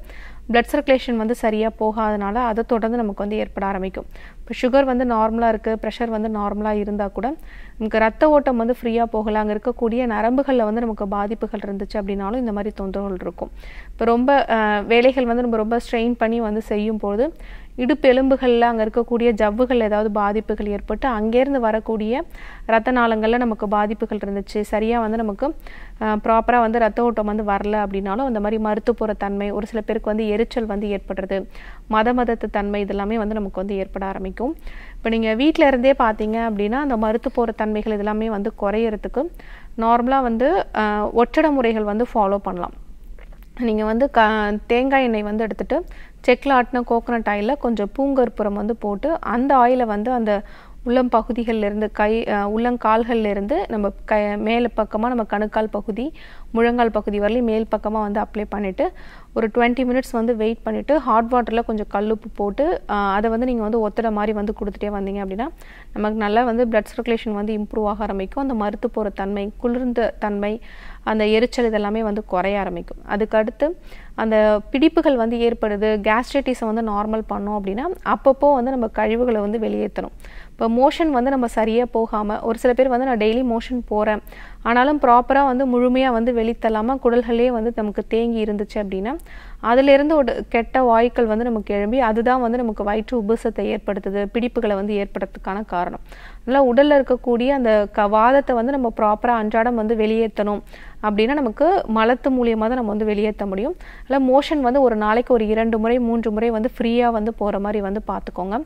பிளட் சர்க்குலேஷன் வந்து சரியாக போகாதனால அதை தொடர்ந்து நமக்கு வந்து ஏற்பட ஆரம்பிக்கும் இப்போ சுகர் வந்து நார்மலாக இருக்குது ப்ரெஷர் வந்து நார்மலாக இருந்தால் கூட நமக்கு ரத்த ஓட்டம் வந்து ஃப்ரீயாக போகலாங்க அங்கே இருக்கக்கூடிய நரம்புகளில் வந்து நமக்கு பாதிப்புகள் இருந்துச்சு அப்படின்னாலும் இந்த மாதிரி தொந்தரவுகள் இருக்கும் இப்போ ரொம்ப வேலைகள் வந்து நம்ம ரொம்ப ஸ்ட்ரெயின் பண்ணி வந்து செய்யும்போது இடுப்பெலும்புகளில் அங்கே இருக்கக்கூடிய ஜவ்வுகள் ஏதாவது பாதிப்புகள் ஏற்பட்டு அங்கேருந்து வரக்கூடிய ரத்த நாளங்களில் நமக்கு பாதிப்புகள் இருந்துச்சு சரியாக வந்து நமக்கு ப்ராப்பராக வந்து ரத்த ஓட்டம் வந்து வரல அப்படின்னாலும் அந்த மாதிரி மருத்துவப்புற தன்மை ஒரு சில பேருக்கு வந்து எரிச்சல் வந்து ஏற்படுறது மத மதத்து தன்மை இதெல்லாமே வந்து நமக்கு வந்து ஏற்பட ஆரம்பிக்கும் இப்போ நீங்கள் வீட்டில் இருந்தே பார்த்தீங்க அப்படின்னா அந்த மருத்து போகிற தன்மைகள் இதெல்லாமே வந்து குறையிறதுக்கு நார்மலாக வந்து ஒற்றடை முறைகள் வந்து ஃபாலோ பண்ணலாம் நீங்கள் வந்து க தேங்காய் எண்ணெய் வந்து எடுத்துகிட்டு செக்கில் ஆட்டின கோக்கனட் ஆயிலில் கொஞ்சம் பூங்கற்புரம் வந்து போட்டு அந்த ஆயிலை வந்து அந்த உள்ளம் பகுதிகளிலிருந்து கை உள்ளங்கால்கள்லேருந்து நம்ம க மேலே பக்கமாக நம்ம கணுக்கால் பகுதி முழங்கால் பகுதி வரலையும் மேல் பக்கமாக வந்து அப்ளை பண்ணிவிட்டு ஒரு டுவெண்ட்டி மினிட்ஸ் வந்து வெயிட் பண்ணிவிட்டு ஹாட் வாட்டரில் கொஞ்சம் கல்லுப்பு போட்டு அதை வந்து நீங்கள் வந்து ஒத்தட மாதிரி வந்து கொடுத்துட்டே வந்தீங்க அப்படின்னா நமக்கு நல்லா வந்து பிளட் சர்க்குலேஷன் வந்து இம்ப்ரூவ் ஆக ஆரம்பிக்கும் அந்த மருத்து போகிற தன்மை குளிர்ந்த தன்மை அந்த எரிச்சல் இதெல்லாமே வந்து குறைய ஆரம்பிக்கும் அதுக்கடுத்து அந்த பிடிப்புகள் வந்து ஏற்படுது கேஸ்ட்ரைட்டிஸை வந்து நார்மல் பண்ணோம் அப்படின்னா அப்பப்போ வந்து நம்ம கழிவுகளை வந்து வெளியேற்றணும் இப்போ மோஷன் வந்து நம்ம சரியாக போகாமல் ஒரு சில பேர் வந்து நான் டெய்லி மோஷன் போகிறேன் ஆனாலும் ப்ராப்பராக வந்து முழுமையாக வந்து வெளித்தல்லாமல் குடல்களே வந்து நமக்கு தேங்கி இருந்துச்சு அப்படின்னா அதிலேருந்து ஒரு கெட்ட வாய்க்கள் வந்து நமக்கு எழும்பி அதுதான் வந்து நமக்கு வயிற்று உபசத்தை ஏற்படுத்துது பிடிப்புகளை வந்து ஏற்படுறதுக்கான காரணம் அதனால் உடலில் இருக்கக்கூடிய அந்த க வாதத்தை வந்து நம்ம ப்ராப்பராக அன்றாடம் வந்து வெளியேற்றணும் அப்படின்னா நமக்கு மலத்து மூலியமாக தான் நம்ம வந்து வெளியேற்ற முடியும் இல்லை மோஷன் வந்து ஒரு நாளைக்கு ஒரு இரண்டு முறை மூன்று முறை வந்து ஃப்ரீயாக வந்து போகிற மாதிரி வந்து பார்த்துக்கோங்க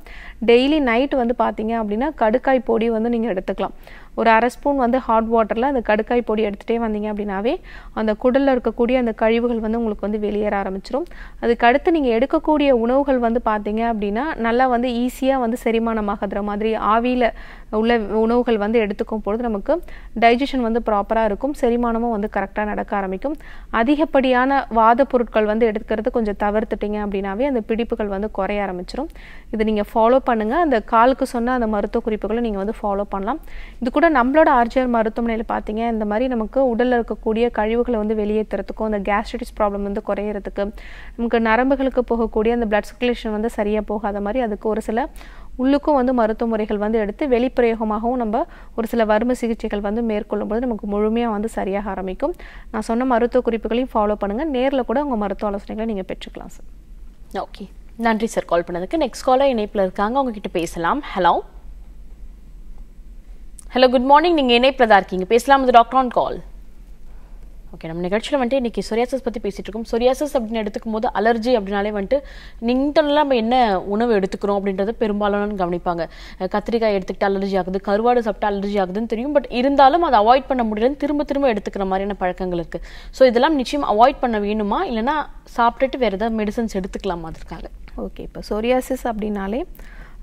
டெய்லி நைட் வந்து பார்த்தீங்க அப்படின்னா கடுக்காய் பொடி வந்து நீங்கள் எடுத்துக்கலாம் ஒரு அரை ஸ்பூன் வந்து ஹாட் வாட்டரில் அந்த கடுக்காய் பொடி எடுத்துகிட்டே வந்தீங்க அப்படின்னாவே அந்த குடலில் இருக்கக்கூடிய அந்த கழிவுகள் வந்து உங்களுக்கு வந்து வெளியேற ஆரம்பிச்சிடும் அதுக்கடுத்து நீங்கள் எடுக்கக்கூடிய உணவுகள் வந்து பார்த்தீங்க அப்படின்னா நல்லா வந்து ஈஸியாக வந்து செரிமானமாகற மாதிரி ஆவியில் உள்ள உணவுகள் வந்து எடுத்துக்கும் பொழுது நமக்கு டைஜஷன் வந்து ப்ராப்பராக இருக்கும் செரிமானமும் வந்து கரெக்டாக நடக்க ஆரம்பிக்கும் அதிகப்படியான வாத பொருட்கள் வந்து எடுக்கிறது கொஞ்சம் தவிர்த்துட்டிங்க அப்படின்னாவே அந்த பிடிப்புகள் வந்து குறைய ஆரம்பிச்சிடும் இது நீங்கள் ஃபாலோ பண்ணுங்கள் அந்த காலுக்கு சொன்ன அந்த மருத்துவ குறிப்புகளை நீங்கள் வந்து ஃபாலோ பண்ணலாம் இது கூட கூட நம்மளோட ஆர்ஜிஆர் மருத்துவமனையில் பார்த்தீங்க இந்த மாதிரி நமக்கு உடலில் இருக்கக்கூடிய கழிவுகளை வந்து வெளியேற்றுறதுக்கும் அந்த கேஸ்ட்ரிட்டிஸ் ப்ராப்ளம் வந்து குறையிறதுக்கு நமக்கு நரம்புகளுக்கு போகக்கூடிய அந்த பிளட் சர்க்குலேஷன் வந்து சரியாக போகாத மாதிரி அதுக்கு ஒரு சில உள்ளுக்கும் வந்து மருத்துவ முறைகள் வந்து எடுத்து வெளிப்பிரயோகமாகவும் நம்ம ஒரு சில வரும சிகிச்சைகள் வந்து மேற்கொள்ளும்போது நமக்கு முழுமையாக வந்து சரியாக ஆரம்பிக்கும் நான் சொன்ன மருத்துவ குறிப்புகளையும் ஃபாலோ பண்ணுங்கள் நேரில் கூட உங்கள் மருத்துவ ஆலோசனைகளை நீங்கள் பெற்றுக்கலாம் சார் ஓகே நன்றி சார் கால் பண்ணதுக்கு நெக்ஸ்ட் காலாக இணைப்பில் இருக்காங்க உங்ககிட்ட பேசலாம் ஹலோ ஹலோ குட் மார்னிங் நீங்கள் இணைப்பில் இருக்கீங்க பேசலாம் இது டாக்டர் ஆன் கால் ஓகே நம்ம நிகழ்ச்சியில் வந்துட்டு இன்றைக்கி சொரியாசஸ் பற்றி பேசிகிட்டு இருக்கோம் சொரியாசஸ் அப்படின்னு எடுத்துக்கும் போது அலர்ஜி அப்படின்னாலே வந்துட்டு நிங்டனில் நம்ம என்ன உணவு எடுத்துக்கிறோம் அப்படின்றத பெரும்பாலான கவனிப்பாங்க கத்திரிக்காய் எடுத்துக்கிட்டு அலர்ஜி ஆகுது கருவாடு சாப்பிட்டா அலர்ஜி ஆகுதுன்னு தெரியும் பட் இருந்தாலும் அதை அவாய்ட் பண்ண முடியலன்னு திரும்ப திரும்ப எடுத்துக்கிற மாதிரியான பழக்கங்கள் இருக்குது ஸோ இதெல்லாம் நிச்சயம் அவாய்ட் பண்ண வேணுமா இல்லைனா சாப்பிட்டுட்டு வேறு ஏதாவது மெடிசன்ஸ் எடுத்துக்கலாமா அதற்காக ஓகே இப்போ சொரியாசிஸ் அப்படின்னாலே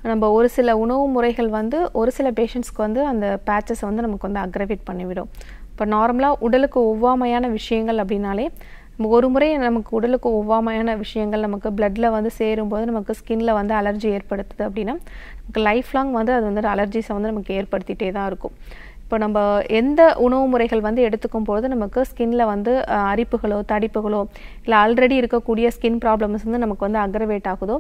நம்ம ஒரு சில உணவு முறைகள் வந்து ஒரு சில பேஷண்ட்ஸ்க்கு வந்து அந்த பேச்சஸை வந்து நமக்கு வந்து அக்ரவேட் பண்ணிவிடும் இப்போ நார்மலாக உடலுக்கு ஒவ்வாமையான விஷயங்கள் அப்படின்னாலே ஒரு முறை நமக்கு உடலுக்கு ஒவ்வாமையான விஷயங்கள் நமக்கு பிளட்டில் வந்து சேரும்போது நமக்கு ஸ்கின்ல வந்து அலர்ஜி ஏற்படுத்துது அப்படின்னா நமக்கு லைஃப் லாங் வந்து அது வந்து அலர்ஜிஸை வந்து நமக்கு ஏற்படுத்திகிட்டே தான் இருக்கும் இப்போ நம்ம எந்த உணவு முறைகள் வந்து எடுத்துக்கும் பொழுது நமக்கு ஸ்கின்ல வந்து அரிப்புகளோ தடிப்புகளோ இல்லை ஆல்ரெடி இருக்கக்கூடிய ஸ்கின் ப்ராப்ளம்ஸ் வந்து நமக்கு வந்து அக்ரவேட் ஆகுதோ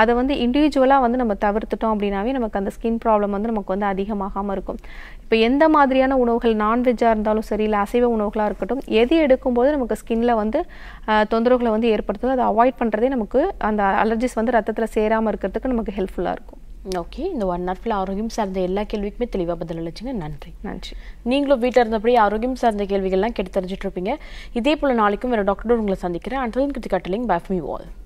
அதை வந்து இண்டிவிஜுவலாக வந்து நம்ம தவிர்த்துட்டோம் அப்படின்னாவே நமக்கு அந்த ஸ்கின் ப்ராப்ளம் வந்து நமக்கு வந்து அதிகமாகாமல் இருக்கும் இப்போ எந்த மாதிரியான உணவுகள் நான்வெஜ்ஜாக இருந்தாலும் சரி இல்லை அசைவ உணவுகளாக இருக்கட்டும் எது எடுக்கும்போது நமக்கு ஸ்கின்ல வந்து தொந்தரவுகளை வந்து ஏற்படுத்துதோ அதை அவாய்ட் பண்ணுறதே நமக்கு அந்த அலர்ஜிஸ் வந்து ரத்தத்தில் சேராமல் இருக்கிறதுக்கு நமக்கு ஹெல்ப்ஃபுல்லாக இருக்கும் ஓகே இந்த ஒன் நாட் ஃபுல்லாக ஆரோக்கியம் சார்ந்த எல்லா கேள்விக்குமே தெளிவாக பதில் அளிச்சிங்க நன்றி நன்றி நீங்களும் வீட்டில் இருந்தபடி ஆரோக்கியம் சார்ந்த கேள்விகள்லாம் கெட்டு தெரிஞ்சுட்டு இருப்பீங்க இதே போல் நாளைக்கும் வேறு டாக்டரோடு உங்களை சந்திக்கிறேன் அண்ட் கிருத்திகாட்டலிங் பேஃப் மீ வால்